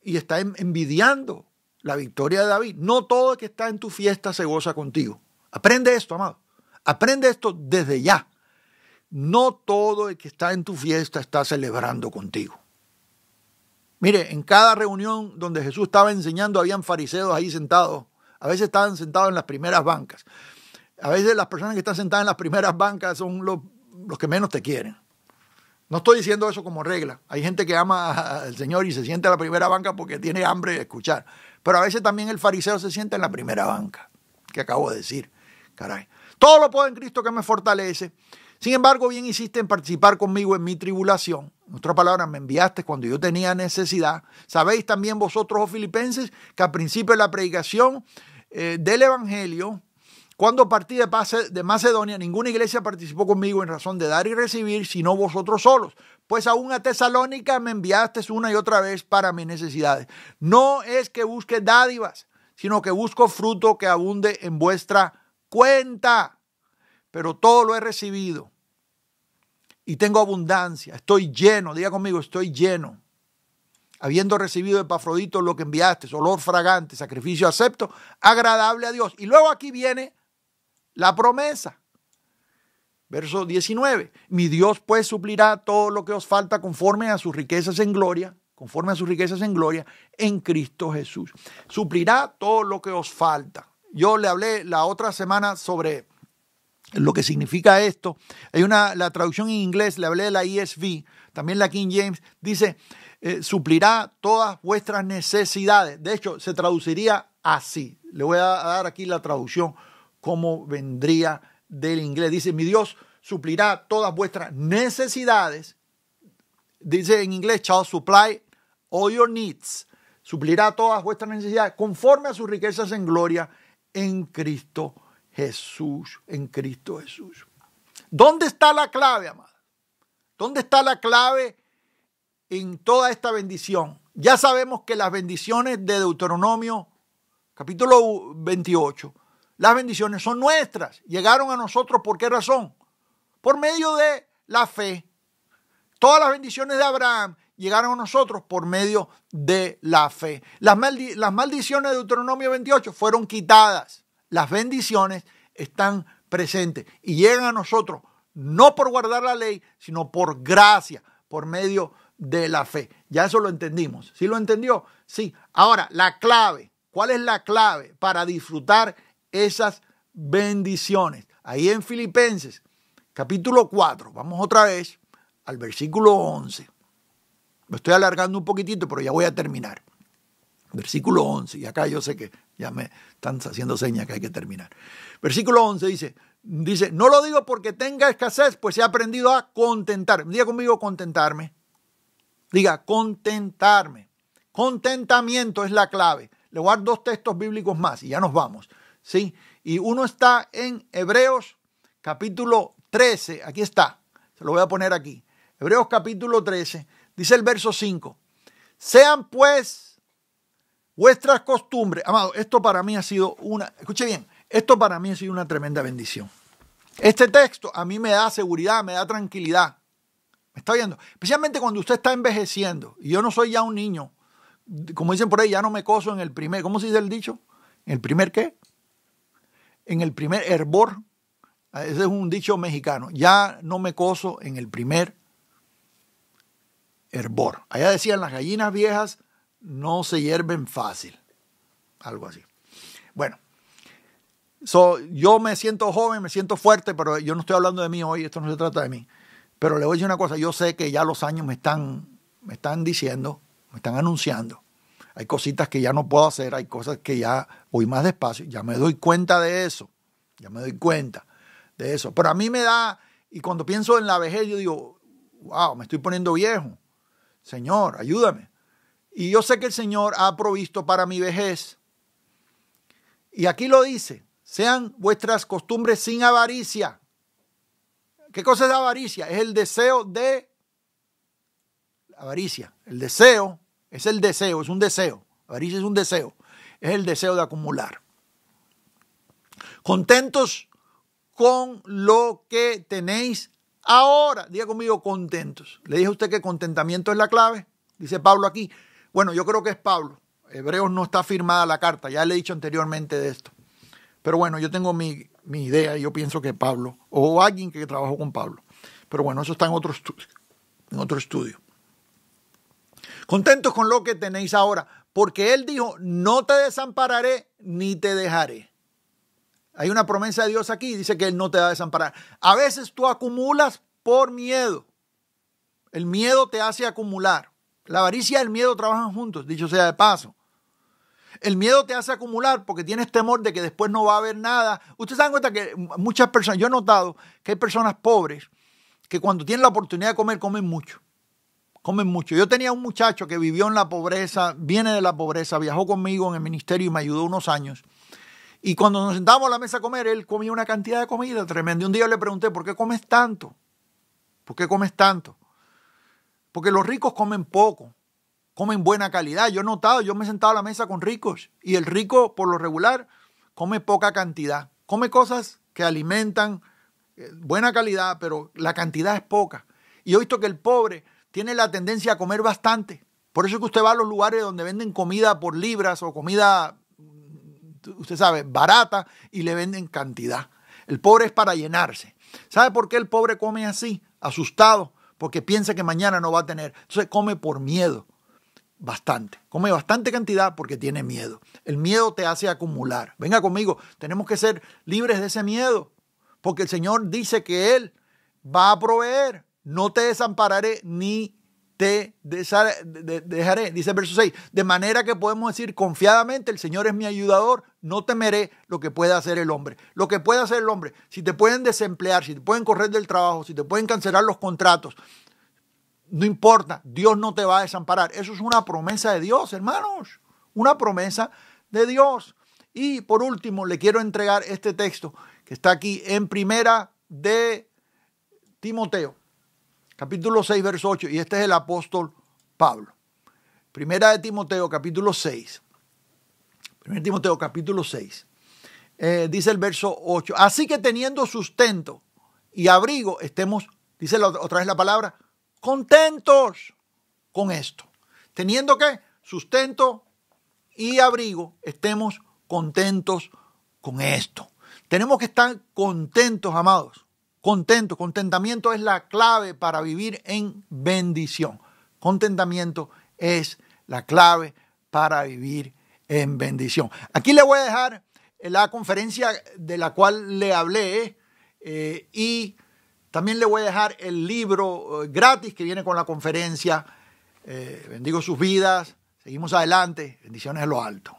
S1: y está envidiando la victoria de David. No todo el que está en tu fiesta se goza contigo. Aprende esto, amado. Aprende esto desde ya. No todo el que está en tu fiesta está celebrando contigo. Mire, en cada reunión donde Jesús estaba enseñando, habían fariseos ahí sentados. A veces estaban sentados en las primeras bancas. A veces las personas que están sentadas en las primeras bancas son los, que menos te quieren. No estoy diciendo eso como regla. Hay gente que ama al Señor y se siente en la primera banca porque tiene hambre de escuchar. Pero a veces también el fariseo se sienta en la primera banca, que acabo de decir. Caray. Todo lo puedo en Cristo que me fortalece. Sin embargo, bien hiciste en participar conmigo en mi tribulación. En palabra, me enviaste cuando yo tenía necesidad. Sabéis también vosotros, oh filipenses, que al principio de la predicación eh, del Evangelio, cuando partí de, de Macedonia, ninguna iglesia participó conmigo en razón de dar y recibir, sino vosotros solos. Pues aún a Tesalónica me enviaste una y otra vez para mis necesidades. No es que busque dádivas, sino que busco fruto que abunde en vuestra cuenta, pero todo lo he recibido. Y tengo abundancia, estoy lleno, diga conmigo, estoy lleno. Habiendo recibido de Pafrodito lo que enviaste, olor fragante, sacrificio acepto, agradable a Dios. Y luego aquí viene la promesa. Verso 19. Mi Dios pues suplirá todo lo que os falta conforme a sus riquezas en gloria, conforme a sus riquezas en gloria en Cristo Jesús. Suplirá todo lo que os falta. Yo le hablé la otra semana sobre lo que significa esto. Hay una, la traducción en inglés, le hablé de la ESV, también la King James, dice, eh, suplirá todas vuestras necesidades. De hecho, se traduciría así. Le voy a dar aquí la traducción como vendría del inglés. Dice, mi Dios suplirá todas vuestras necesidades. Dice en inglés, chao supply all your needs. Suplirá todas vuestras necesidades conforme a sus riquezas en gloria en Cristo Jesús, en Cristo Jesús. ¿Dónde está la clave, amado? ¿Dónde está la clave en toda esta bendición? Ya sabemos que las bendiciones de Deuteronomio capítulo 28, las bendiciones son nuestras, llegaron a nosotros por qué razón? Por medio de la fe. Todas las bendiciones de Abraham llegaron a nosotros por medio de la fe. Las, maldiciones de Deuteronomio 28 fueron quitadas. Las bendiciones están presentes y llegan a nosotros no por guardar la ley, sino por gracia, por medio de la fe. Ya eso lo entendimos. ¿Sí lo entendió? Sí. Ahora, la clave. ¿Cuál es la clave para disfrutar esas bendiciones? Ahí en Filipenses, capítulo 4, vamos otra vez al versículo 11. Me estoy alargando un poquitito, pero ya voy a terminar. Versículo 11, y acá yo sé que ya me están haciendo señas que hay que terminar. Versículo 11 dice, dice, no lo digo porque tenga escasez, pues he aprendido a contentarme. Diga conmigo contentarme. Diga contentarme. Contentamiento es la clave. Le voy dos textos bíblicos más y ya nos vamos. ¿sí? Y uno está en Hebreos capítulo 13. Aquí está. Se lo voy a poner aquí. Hebreos capítulo 13 Dice el verso 5. Sean pues vuestras costumbres. Amado, esto para mí ha sido una, escuche bien, esto para mí ha sido una tremenda bendición. Este texto a mí me da seguridad, me da tranquilidad. ¿Me está viendo? Especialmente cuando usted está envejeciendo. Y yo no soy ya un niño. Como dicen por ahí, ya no me coso en el primer, ¿cómo se dice el dicho? ¿En el primer qué? En el primer hervor. Ah, ese es un dicho mexicano. Ya no me coso en el primer hervor. Allá decían las gallinas viejas no se hierven fácil. Algo así. Bueno, yo me siento joven, me siento fuerte, pero yo no estoy hablando de mí hoy, esto no se trata de mí. Pero le voy a decir una cosa, yo sé que ya los años me están, me están diciendo, me están anunciando. Hay cositas que ya no puedo hacer, hay cosas que ya voy más despacio, ya me doy cuenta de eso, ya me doy cuenta de eso. Pero a mí me da, y cuando pienso en la vejez, yo digo, wow, me estoy poniendo viejo. Señor, ayúdame. Y yo sé que el Señor ha provisto para mi vejez. Y aquí lo dice, sean vuestras costumbres sin avaricia. ¿Qué cosa es avaricia? Es el deseo de avaricia. El deseo es el deseo, es un deseo. Avaricia es un deseo. Es el deseo de acumular. Contentos con lo que tenéis, ahora, diga conmigo, contentos. Le dije a usted que contentamiento es la clave, dice Pablo aquí. Bueno, yo creo que es Pablo. Hebreos no está firmada la carta, ya le he dicho anteriormente de esto. Pero bueno, yo tengo mi, idea y yo pienso que Pablo, o alguien que trabajó con Pablo. Pero bueno, eso está en otro En otro estudio. Contentos con lo que tenéis ahora, porque él dijo, no te desampararé ni te dejaré. Hay una promesa de Dios aquí, dice que Él no te va a desamparar. A veces tú acumulas por miedo. El miedo te hace acumular. La avaricia y el miedo trabajan juntos, dicho sea de paso. El miedo te hace acumular porque tienes temor de que después no va a haber nada. Ustedes se dan cuenta que muchas personas, yo he notado que hay personas pobres que cuando tienen la oportunidad de comer, comen mucho. Comen mucho. Yo tenía un muchacho que vivió en la pobreza, viene de la pobreza, viajó conmigo en el ministerio y me ayudó unos años. Y cuando nos sentábamos a la mesa a comer, él comía una cantidad de comida tremenda. un día le pregunté, ¿por qué comes tanto? ¿Por qué comes tanto? Porque los ricos comen poco, comen buena calidad. Yo he notado, yo me he sentado a la mesa con ricos y el rico, por lo regular, come poca cantidad. Come cosas que alimentan eh, buena calidad, pero la cantidad es poca. Y he visto que el pobre tiene la tendencia a comer bastante. Por eso es que usted va a los lugares donde venden comida por libras o comida usted sabe, barata y le venden cantidad. El pobre es para llenarse. ¿Sabe por qué el pobre come así? Asustado, porque piensa que mañana no va a tener. Entonces come por miedo. Bastante. Come bastante cantidad porque tiene miedo. El miedo te hace acumular. Venga conmigo, tenemos que ser libres de ese miedo. Porque el Señor dice que Él va a proveer. No te desampararé ni te dejaré, dice el verso 6, de manera que podemos decir confiadamente, el Señor es mi ayudador, no temeré lo que pueda hacer el hombre. Lo que pueda hacer el hombre, si te pueden desemplear, si te pueden correr del trabajo, si te pueden cancelar los contratos, no importa, Dios no te va a desamparar. Eso es una promesa de Dios, hermanos, una promesa de Dios. Y por último, le quiero entregar este texto que está aquí en primera de Timoteo capítulo 6, verso 8, y este es el apóstol Pablo. Primera de Timoteo, capítulo 6. Primera de Timoteo, capítulo 6. Eh, dice el verso 8. Así que teniendo sustento y abrigo, estemos, dice otra vez la palabra, contentos con esto. Teniendo que sustento y abrigo, estemos contentos con esto. Tenemos que estar contentos, amados contento. Contentamiento es la clave para vivir en bendición. Contentamiento es la clave para vivir en bendición. Aquí le voy a dejar la conferencia de la cual le hablé eh, y también le voy a dejar el libro eh, gratis que viene con la conferencia. Eh, bendigo sus vidas. Seguimos adelante. Bendiciones a lo alto.